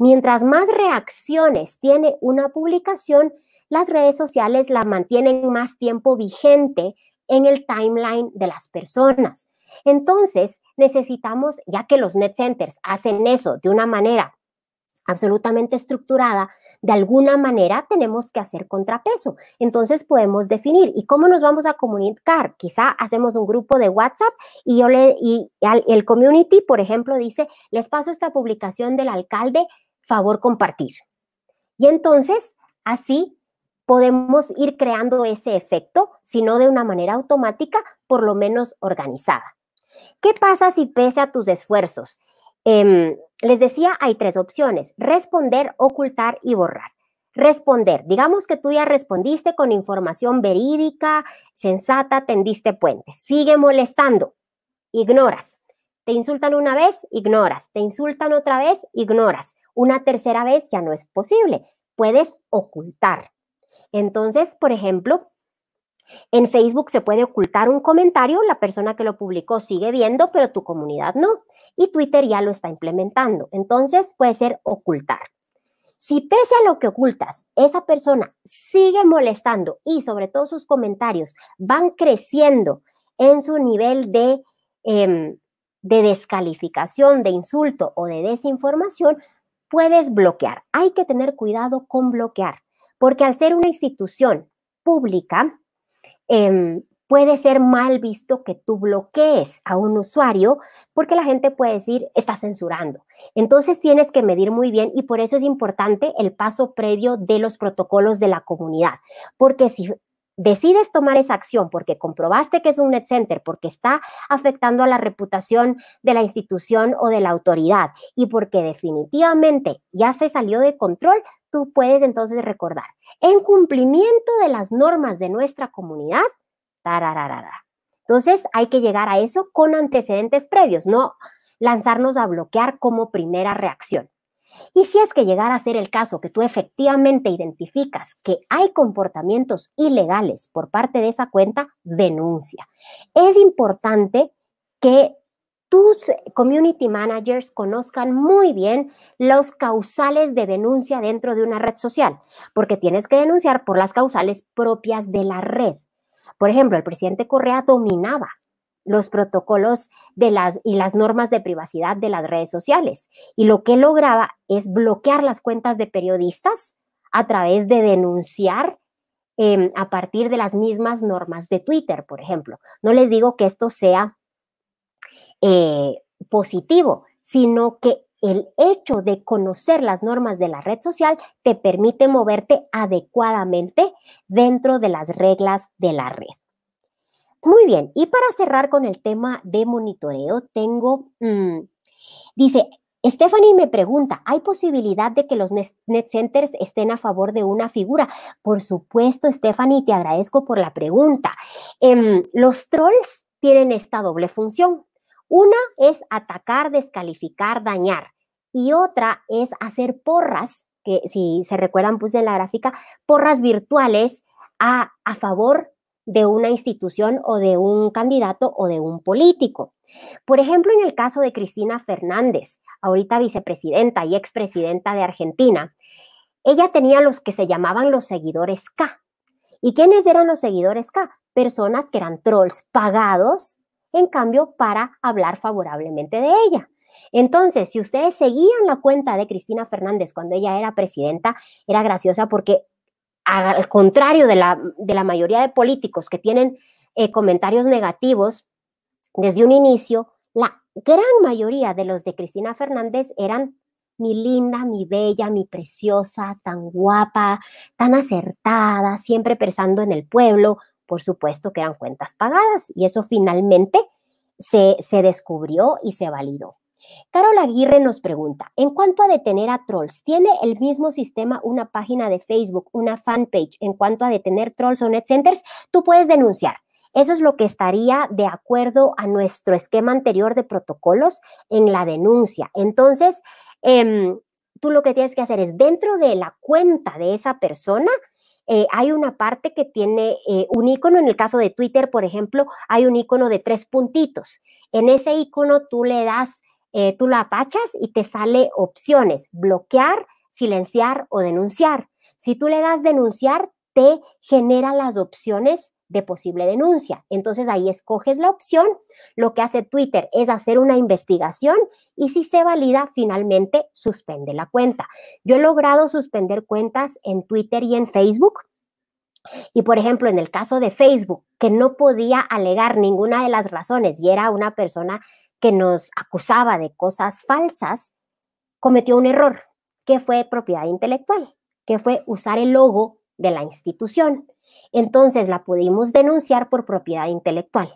Mientras más reacciones tiene una publicación, las redes sociales la mantienen más tiempo vigente en el timeline de las personas. Entonces, necesitamos, ya que los net centers hacen eso de una manera absolutamente estructurada, de alguna manera tenemos que hacer contrapeso. Entonces podemos definir y cómo nos vamos a comunicar. Quizá hacemos un grupo de WhatsApp y yo le y el community, por ejemplo, dice, "Les paso esta publicación del alcalde, favor compartir." Y entonces, así podemos ir creando ese efecto, si no de una manera automática, por lo menos organizada. ¿Qué pasa si pese a tus esfuerzos? Em, les decía, hay tres opciones, responder, ocultar y borrar. Responder, digamos que tú ya respondiste con información verídica, sensata, tendiste puentes, sigue molestando, ignoras. Te insultan una vez, ignoras. Te insultan otra vez, ignoras. Una tercera vez ya no es posible. Puedes ocultar. Entonces, por ejemplo, en Facebook se puede ocultar un comentario, la persona que lo publicó sigue viendo, pero tu comunidad no. Y Twitter ya lo está implementando. Entonces puede ser ocultar. Si pese a lo que ocultas, esa persona sigue molestando y sobre todo sus comentarios van creciendo en su nivel de, em, de descalificación, de insulto o de desinformación, puedes bloquear. Hay que tener cuidado con bloquear porque al ser una institución pública, em, puede ser mal visto que tú bloquees a un usuario porque la gente puede decir, está censurando. Entonces tienes que medir muy bien y por eso es importante el paso previo de los protocolos de la comunidad, porque si decides tomar esa acción porque comprobaste que es un net center, porque está afectando a la reputación de la institución o de la autoridad y porque definitivamente ya se salió de control, tú puedes entonces recordar, en cumplimiento de las normas de nuestra comunidad, tarararara. Entonces hay que llegar a eso con antecedentes previos, no lanzarnos a bloquear como primera reacción. Y si es que llegara a ser el caso que tú efectivamente identificas que hay comportamientos ilegales por parte de esa cuenta, denuncia. Es importante que tus eh, community managers conozcan muy bien los causales de denuncia dentro de una red social, porque tienes que denunciar por las causales propias de la red. Por ejemplo, el presidente Correa dominaba los protocolos de las, y las normas de privacidad de las redes sociales. Y lo que lograba es bloquear las cuentas de periodistas a través de denunciar em, a partir de las mismas normas de Twitter, por ejemplo. No les digo que esto sea eh, positivo, sino que el hecho de conocer las normas de la red social te permite moverte adecuadamente dentro de las reglas de la red. Muy bien, y para cerrar con el tema de monitoreo, tengo, mm, dice, Stephanie me pregunta, ¿hay posibilidad de que los net centers estén a favor de una figura? Por supuesto, Stephanie, te agradezco por la pregunta. Em, los trolls tienen esta doble función. Una es atacar, descalificar, dañar y otra es hacer porras, que si se recuerdan puse en la gráfica, porras virtuales a, a favor de una institución o de un candidato o de un político. Por ejemplo, en el caso de Cristina Fernández, ahorita vicepresidenta y expresidenta de Argentina, ella tenía los que se llamaban los seguidores K. ¿Y quiénes eran los seguidores K? Personas que eran trolls pagados en cambio para hablar favorablemente de ella. Entonces, si ustedes seguían la cuenta de Cristina Fernández cuando ella era presidenta, era graciosa porque al contrario de la, de la mayoría de políticos que tienen eh, comentarios negativos desde un inicio, la gran mayoría de los de Cristina Fernández eran mi linda, mi bella, mi preciosa, tan guapa, tan acertada, siempre pensando en el pueblo, por supuesto que eran cuentas pagadas y eso finalmente se, descubrió y se validó. Carol Aguirre nos pregunta, en cuanto a detener a trolls, ¿tiene el mismo sistema una página de Facebook, una fanpage en cuanto a detener trolls o net centers? Tú puedes denunciar. Eso es lo que estaría de acuerdo a nuestro esquema anterior de protocolos en la denuncia. Entonces, em, tú lo que tienes que hacer es dentro de la cuenta de esa persona, eh, hay una parte que tiene eh, un icono, en el caso de Twitter, por ejemplo, hay un icono de tres puntitos. En ese icono tú le das, eh, tú lo apachas y te sale opciones, bloquear, silenciar o denunciar. Si tú le das denunciar, te genera las opciones de posible denuncia. Entonces ahí escoges la opción. Lo que hace Twitter es hacer una investigación y si se valida, finalmente suspende la cuenta. Yo he logrado suspender cuentas en Twitter y en Facebook. Y por ejemplo, en el caso de Facebook, que no podía alegar ninguna de las razones y era una persona que nos acusaba de cosas falsas, cometió un error, que fue propiedad intelectual, que fue usar el logo de la institución. Entonces la pudimos denunciar por propiedad intelectual.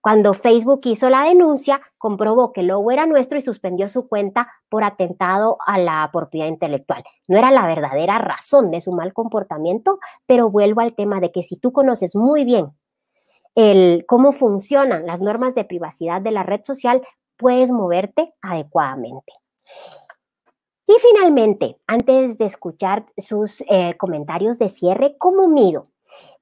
Cuando Facebook hizo la denuncia, comprobó que el logo era nuestro y suspendió su cuenta por atentado a la propiedad intelectual. No era la verdadera razón de su mal comportamiento, pero vuelvo al tema de que si tú conoces muy bien el cómo funcionan las normas de privacidad de la red social, puedes moverte adecuadamente. Y finalmente, antes de escuchar sus eh, comentarios de cierre, ¿cómo mido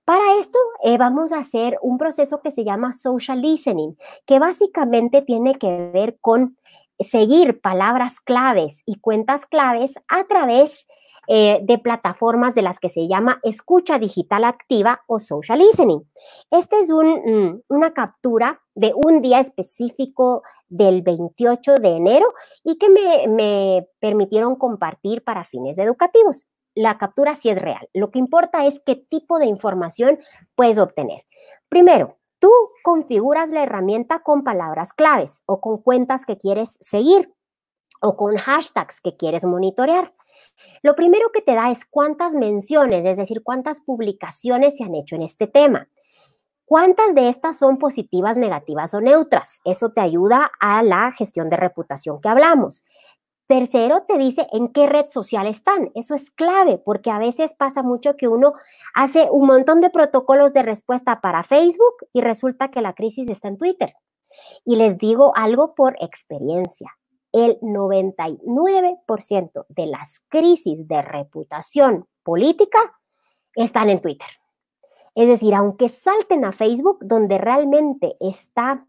para esto eh, vamos a hacer un proceso que se llama social listening, que básicamente tiene que ver con seguir palabras claves y cuentas claves a través eh, de plataformas de las que se llama escucha digital activa o social listening. Esta es mm, una captura de un día específico del 28 de enero y que me permitieron compartir para fines educativos la captura sí es real. Lo que importa es qué tipo de información puedes obtener. Primero, tú configuras la herramienta con palabras claves o con cuentas que quieres seguir o con hashtags que quieres monitorear. Lo primero que te da es cuántas menciones, es decir, cuántas publicaciones se han hecho en este tema. ¿Cuántas de estas son positivas, negativas o neutras? Eso te ayuda a la gestión de reputación que hablamos. Tercero, te dice en qué red social están. Eso es clave porque a veces pasa mucho que uno hace un montón de protocolos de respuesta para Facebook y resulta que la crisis está en Twitter. Y les digo algo por experiencia. El 99% de las crisis de reputación política están en Twitter. Es decir, aunque salten a Facebook, donde realmente está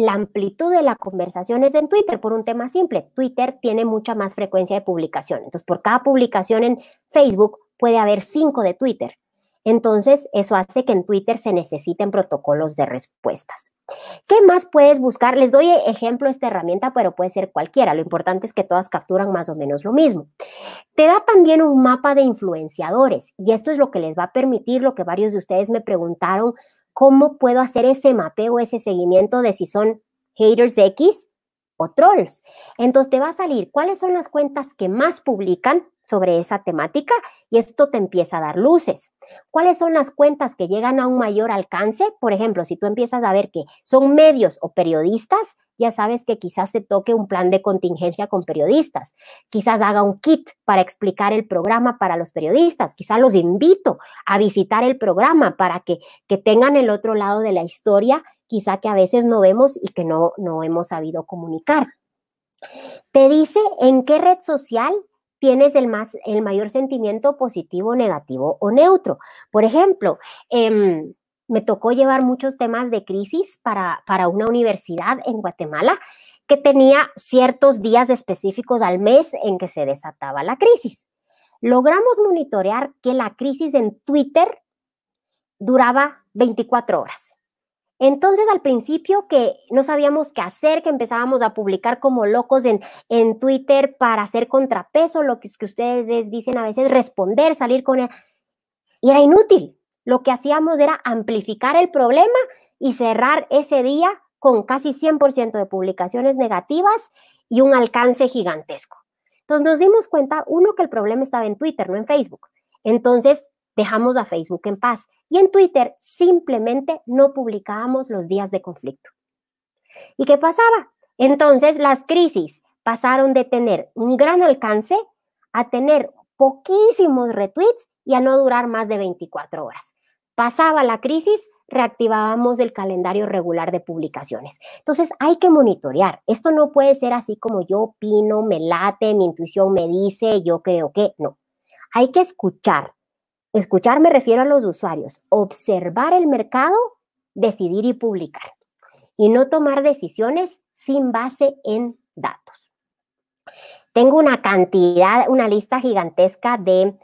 la amplitud de la conversación es en Twitter por un tema simple. Twitter tiene mucha más frecuencia de publicación. Entonces, por cada publicación en Facebook puede haber cinco de Twitter. Entonces, eso hace que en Twitter se necesiten protocolos de respuestas. ¿Qué más puedes buscar? Les doy ejemplo esta herramienta, pero puede ser cualquiera. Lo importante es que todas capturan más o menos lo mismo. Te da también un mapa de influenciadores y esto es lo que les va a permitir, lo que varios de ustedes me preguntaron, ¿cómo puedo hacer ese mapeo, ese seguimiento de si son haters X o trolls? Entonces te va a salir cuáles son las cuentas que más publican, sobre esa temática y esto te empieza a dar luces. ¿Cuáles son las cuentas que llegan a un mayor alcance? Por ejemplo, si tú empiezas a ver que son medios o periodistas, ya sabes que quizás te toque un plan de contingencia con periodistas, quizás haga un kit para explicar el programa para los periodistas, quizás los invito a visitar el programa para que, que tengan el otro lado de la historia, quizá que a veces no vemos y que no, no hemos sabido comunicar. Te dice en qué red social tienes el, más, el mayor sentimiento positivo, negativo o neutro. Por ejemplo, em, me tocó llevar muchos temas de crisis para, para una universidad en Guatemala que tenía ciertos días específicos al mes en que se desataba la crisis. Logramos monitorear que la crisis en Twitter duraba 24 horas. Entonces, al principio que no sabíamos qué hacer, que empezábamos a publicar como locos en, Twitter para hacer contrapeso, lo que, ustedes dicen a veces, responder, salir con... él, e, y era inútil. Lo que hacíamos era amplificar el problema y cerrar ese día con casi 100% de publicaciones negativas y un alcance gigantesco. Entonces nos dimos cuenta, uno, que el problema estaba en Twitter, no en Facebook. Entonces dejamos a Facebook en paz. Y en Twitter simplemente no publicábamos los días de conflicto. ¿Y qué pasaba? Entonces las crisis pasaron de tener un gran alcance a tener poquísimos retweets y a no durar más de 24 horas. Pasaba la crisis, reactivábamos el calendario regular de publicaciones. Entonces hay que monitorear. Esto no puede ser así como yo opino, me late, mi intuición me dice, yo creo que no. Hay que escuchar, Escuchar me refiero a los usuarios, observar el mercado, decidir y publicar. Y no tomar decisiones sin base en datos. Tengo una cantidad, una lista gigantesca de,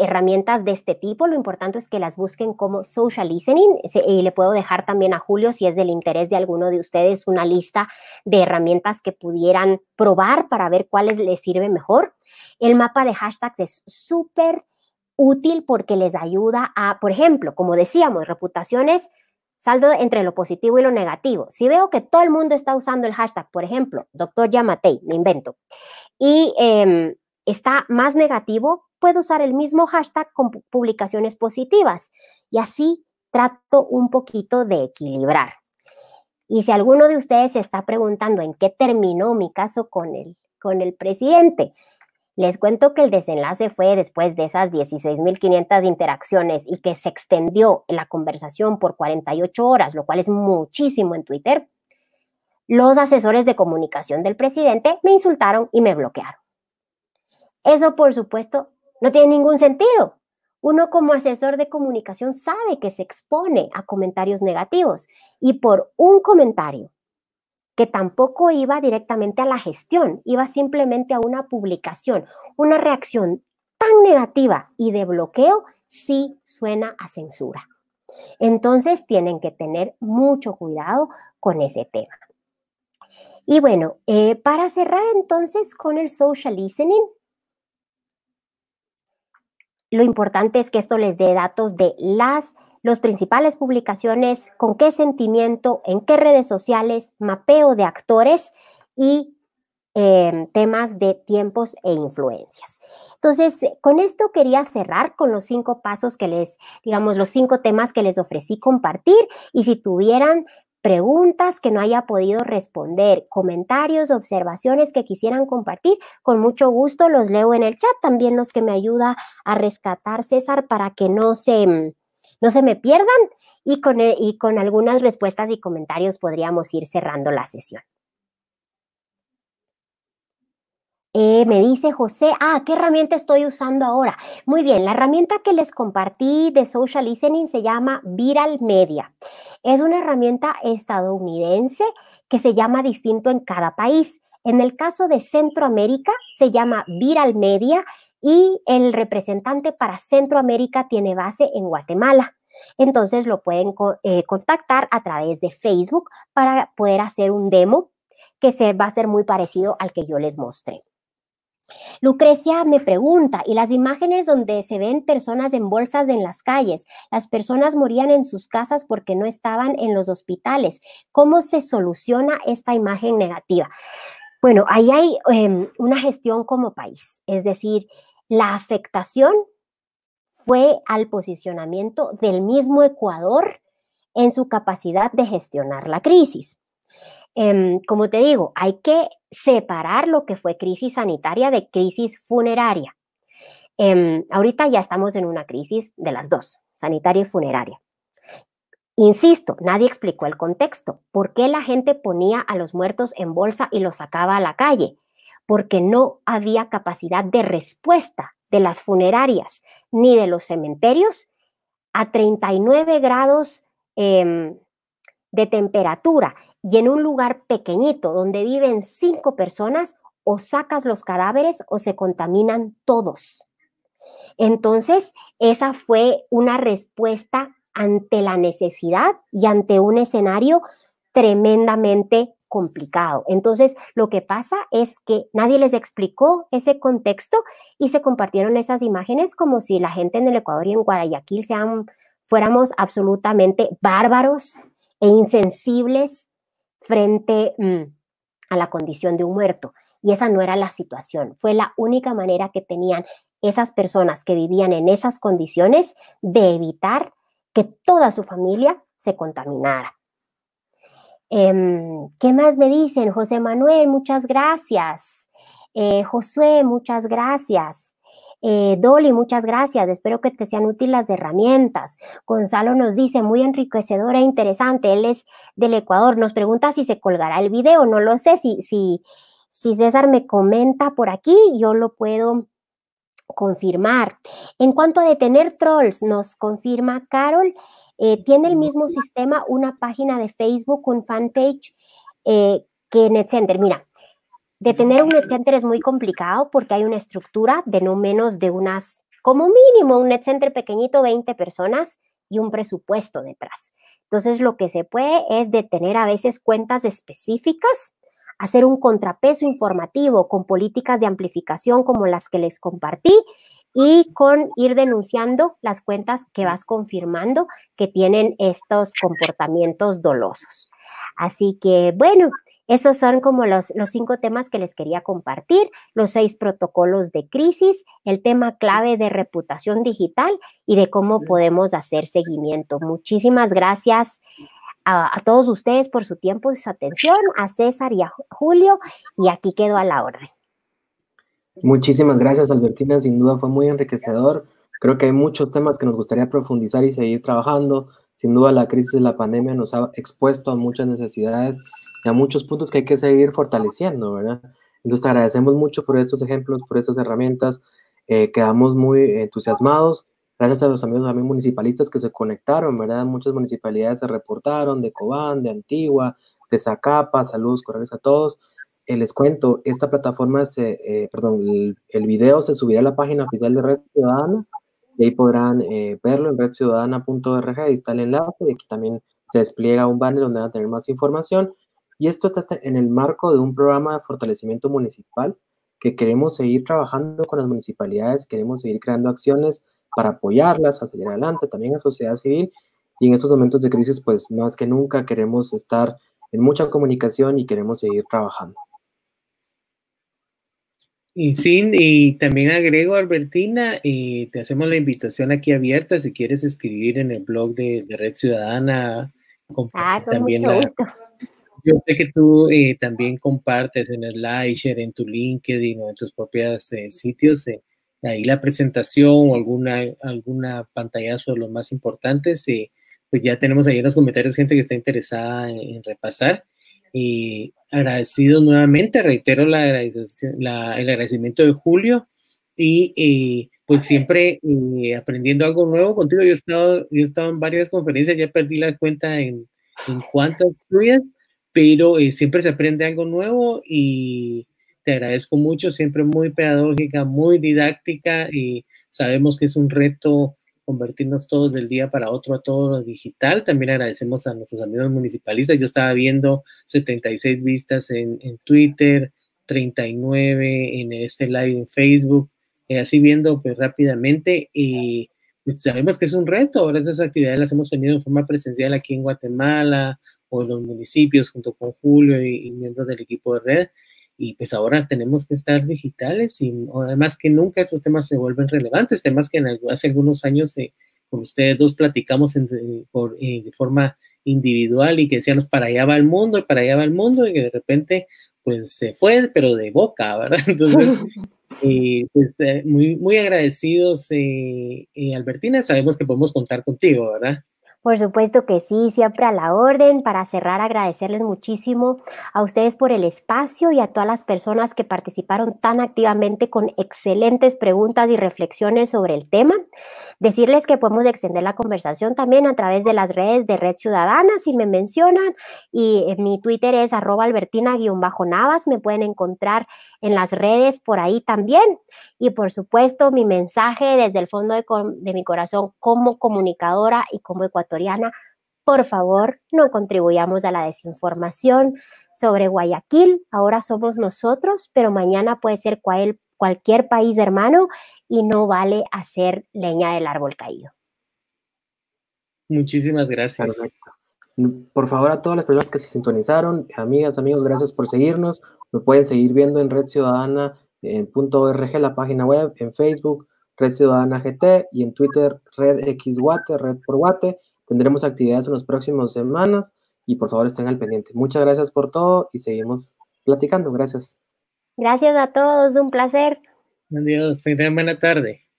herramientas de este tipo. Lo importante es que las busquen como social listening y le puedo dejar también a Julio, si es del interés de alguno de ustedes, una lista de herramientas que pudieran probar para ver cuáles les sirven mejor. El mapa de hashtags es súper útil porque les ayuda a, por ejemplo, como decíamos, reputaciones, saldo entre lo positivo y lo negativo. Si veo que todo el mundo está usando el hashtag, por ejemplo, doctor Yamatei, me invento, y em, está más negativo, puedo usar el mismo hashtag con publicaciones positivas. Y así trato un poquito de equilibrar. Y si alguno de ustedes se está preguntando en qué terminó mi caso con con el presidente, les cuento que el desenlace fue después de esas 16.500 interacciones y que se extendió la conversación por 48 horas, lo cual es muchísimo en Twitter. Los asesores de comunicación del presidente me insultaron y me bloquearon. Eso, por supuesto, no tiene ningún sentido. Uno como asesor de comunicación sabe que se expone a comentarios negativos y por un comentario que tampoco iba directamente a la gestión, iba simplemente a una publicación. Una reacción tan negativa y de bloqueo sí suena a censura. Entonces tienen que tener mucho cuidado con ese tema. Y bueno, eh, para cerrar entonces con el social listening, lo importante es que esto les dé datos de las los principales publicaciones, con qué sentimiento, en qué redes sociales, mapeo de actores y em, temas de tiempos e influencias. Entonces, con esto quería cerrar con los cinco pasos que les, digamos, los cinco temas que les ofrecí compartir y si tuvieran preguntas que no haya podido responder, comentarios, observaciones que quisieran compartir, con mucho gusto los leo en el chat, también los que me ayuda a rescatar César para que no se mm, no se me pierdan y con, eh, y con algunas respuestas y comentarios podríamos ir cerrando la sesión. Eh, me dice José, ah, ¿qué herramienta estoy usando ahora? Muy bien, la herramienta que les compartí de social listening se llama Viral Media. Es una herramienta estadounidense que se llama distinto en cada país. En el caso de Centroamérica se llama Viral Media y el representante para Centroamérica tiene base en Guatemala. Entonces lo pueden eh, contactar a través de Facebook para poder hacer un demo que se va a ser muy parecido al que yo les mostré. Lucrecia me pregunta, ¿y las imágenes donde se ven personas en bolsas en las calles? Las personas morían en sus casas porque no estaban en los hospitales. ¿Cómo se soluciona esta imagen negativa? Bueno, ahí hay em, una gestión como país, es decir, la afectación fue al posicionamiento del mismo Ecuador en su capacidad de gestionar la crisis. Em, como te digo, hay que separar lo que fue crisis sanitaria de crisis funeraria. Em, ahorita ya estamos en una crisis de las dos, sanitaria y funeraria. Insisto, nadie explicó el contexto. ¿Por qué la gente ponía a los muertos en bolsa y los sacaba a la calle? Porque no había capacidad de respuesta de las funerarias ni de los cementerios a 39 grados em, de temperatura y en un lugar pequeñito donde viven cinco personas, o sacas los cadáveres o se contaminan todos. Entonces, esa fue una respuesta ante la necesidad y ante un escenario tremendamente complicado. Entonces, lo que pasa es que nadie les explicó ese contexto y se compartieron esas imágenes como si la gente en el Ecuador y en Guayaquil sean, fuéramos absolutamente bárbaros, e insensibles frente mm, a la condición de un muerto. Y esa no era la situación. Fue la única manera que tenían esas personas que vivían en esas condiciones de evitar que toda su familia se contaminara. Em, ¿Qué más me dicen? José Manuel, muchas gracias. José, eh, Josué, muchas gracias. Eh, Dolly, muchas gracias. Espero que te sean útiles las herramientas. Gonzalo nos dice, muy enriquecedora e interesante. Él es del Ecuador. Nos pregunta si se colgará el video. No lo sé. Si, si, si César me comenta por aquí, yo lo puedo confirmar. En cuanto a detener trolls, nos confirma Carol, eh, tiene el mismo sistema una página de Facebook, un fanpage eh, que NetCenter. Mira, Detener un net center es muy complicado porque hay una estructura de no menos de unas, como mínimo, un net center pequeñito, 20 personas y un presupuesto detrás. Entonces, lo que se puede es detener a veces cuentas específicas, hacer un contrapeso informativo con políticas de amplificación como las que les compartí y con ir denunciando las cuentas que vas confirmando que tienen estos comportamientos dolosos. Así que, bueno, esos son como los, los cinco temas que les quería compartir, los seis protocolos de crisis, el tema clave de reputación digital y de cómo podemos hacer seguimiento. Muchísimas gracias. A, a, todos ustedes por su tiempo y su atención, a César y a Julio, y aquí quedo a la orden. Muchísimas gracias, Albertina, sin duda fue muy enriquecedor. Creo que hay muchos temas que nos gustaría profundizar y seguir trabajando. Sin duda la crisis de la pandemia nos ha expuesto a muchas necesidades a muchos puntos que hay que seguir fortaleciendo, ¿verdad? Entonces te agradecemos mucho por estos ejemplos, por estas herramientas. Eh, quedamos muy entusiasmados. Gracias a los amigos también municipalistas que se conectaron, ¿verdad? Muchas municipalidades se reportaron de Cobán, de Antigua, de Zacapa. Saludos, Corales, a todos. Eh, les cuento, esta plataforma, se, eh, perdón, el, el, video se subirá a la página oficial de Red Ciudadana y ahí podrán verlo en redciudadana.org. Ahí está el enlace y aquí también se despliega un banner donde van a tener más información. Y esto está en el marco de un programa de fortalecimiento municipal que queremos seguir trabajando con las municipalidades, queremos seguir creando acciones para apoyarlas, a seguir adelante, también a sociedad civil. Y en estos momentos de crisis, pues más que nunca queremos estar en mucha comunicación y queremos seguir trabajando. Y sí, y también agrego, Albertina, y te hacemos la invitación aquí abierta si quieres escribir en el blog de, Red Ciudadana. Ah, también gusto. Yo sé que tú eh, también compartes en Slideshare, en tu LinkedIn o en tus propios eh, sitios, eh, ahí la presentación o alguna, alguna pantallazo de los más importantes. pues ya tenemos ahí en los comentarios gente que está interesada en, repasar. Y agradecido nuevamente, reitero la, el agradecimiento de Julio y pues siempre aprendiendo algo nuevo contigo. Yo he, estado, yo he estado en varias conferencias, ya perdí la cuenta en, en cuántas tuyas, pero eh, siempre se aprende algo nuevo y te agradezco mucho, siempre muy pedagógica, muy didáctica y sabemos que es un reto convertirnos todos del día para otro a todo lo digital. También agradecemos a nuestros amigos municipalistas. Yo estaba viendo 76 vistas en, Twitter, 39 en este live en Facebook, eh, así viendo pues rápidamente. Y pues, sabemos que es un reto. Ahora esas actividades las hemos tenido en forma presencial aquí en Guatemala, con los municipios, junto con Julio y, miembros del equipo de red. Y pues ahora tenemos que estar digitales y además que nunca estos temas se vuelven relevantes, temas que hace algunos años eh, con ustedes dos platicamos eh, eh, de forma individual y que decíamos para allá va el mundo y para allá va el mundo y que de repente pues se fue, pero de boca, ¿verdad? Entonces, pues, muy, muy agradecidos, eh, Albertina, sabemos que podemos contar contigo, ¿verdad? Por supuesto que sí, siempre a la orden. Para cerrar, agradecerles muchísimo a ustedes por el espacio y a todas las personas que participaron tan activamente con excelentes preguntas y reflexiones sobre el tema. Decirles que podemos extender la conversación también a través de las redes de Red Ciudadana, si me mencionan. Y eh, mi Twitter es arroba albertina-navas. Me pueden encontrar en las redes por ahí también. Y por supuesto, mi mensaje desde el fondo de, de mi corazón como comunicadora y como ecuatoriana por favor, no contribuyamos a la desinformación sobre Guayaquil. Ahora somos nosotros, pero mañana puede ser cualquier país hermano y no vale hacer leña del árbol caído. Muchísimas gracias. Por favor, a todas las personas que se sintonizaron, amigas, amigos, gracias por seguirnos. Lo pueden seguir viendo en Red Ciudadana en la página web, en Facebook, Red Ciudadana GT y en Twitter, Red X Guate, Red por Guate. Tendremos actividades en las próximas semanas y por favor estén al pendiente. Muchas gracias por todo y seguimos platicando. Gracias. Gracias a todos, un placer. Adiós, tengan buena tarde.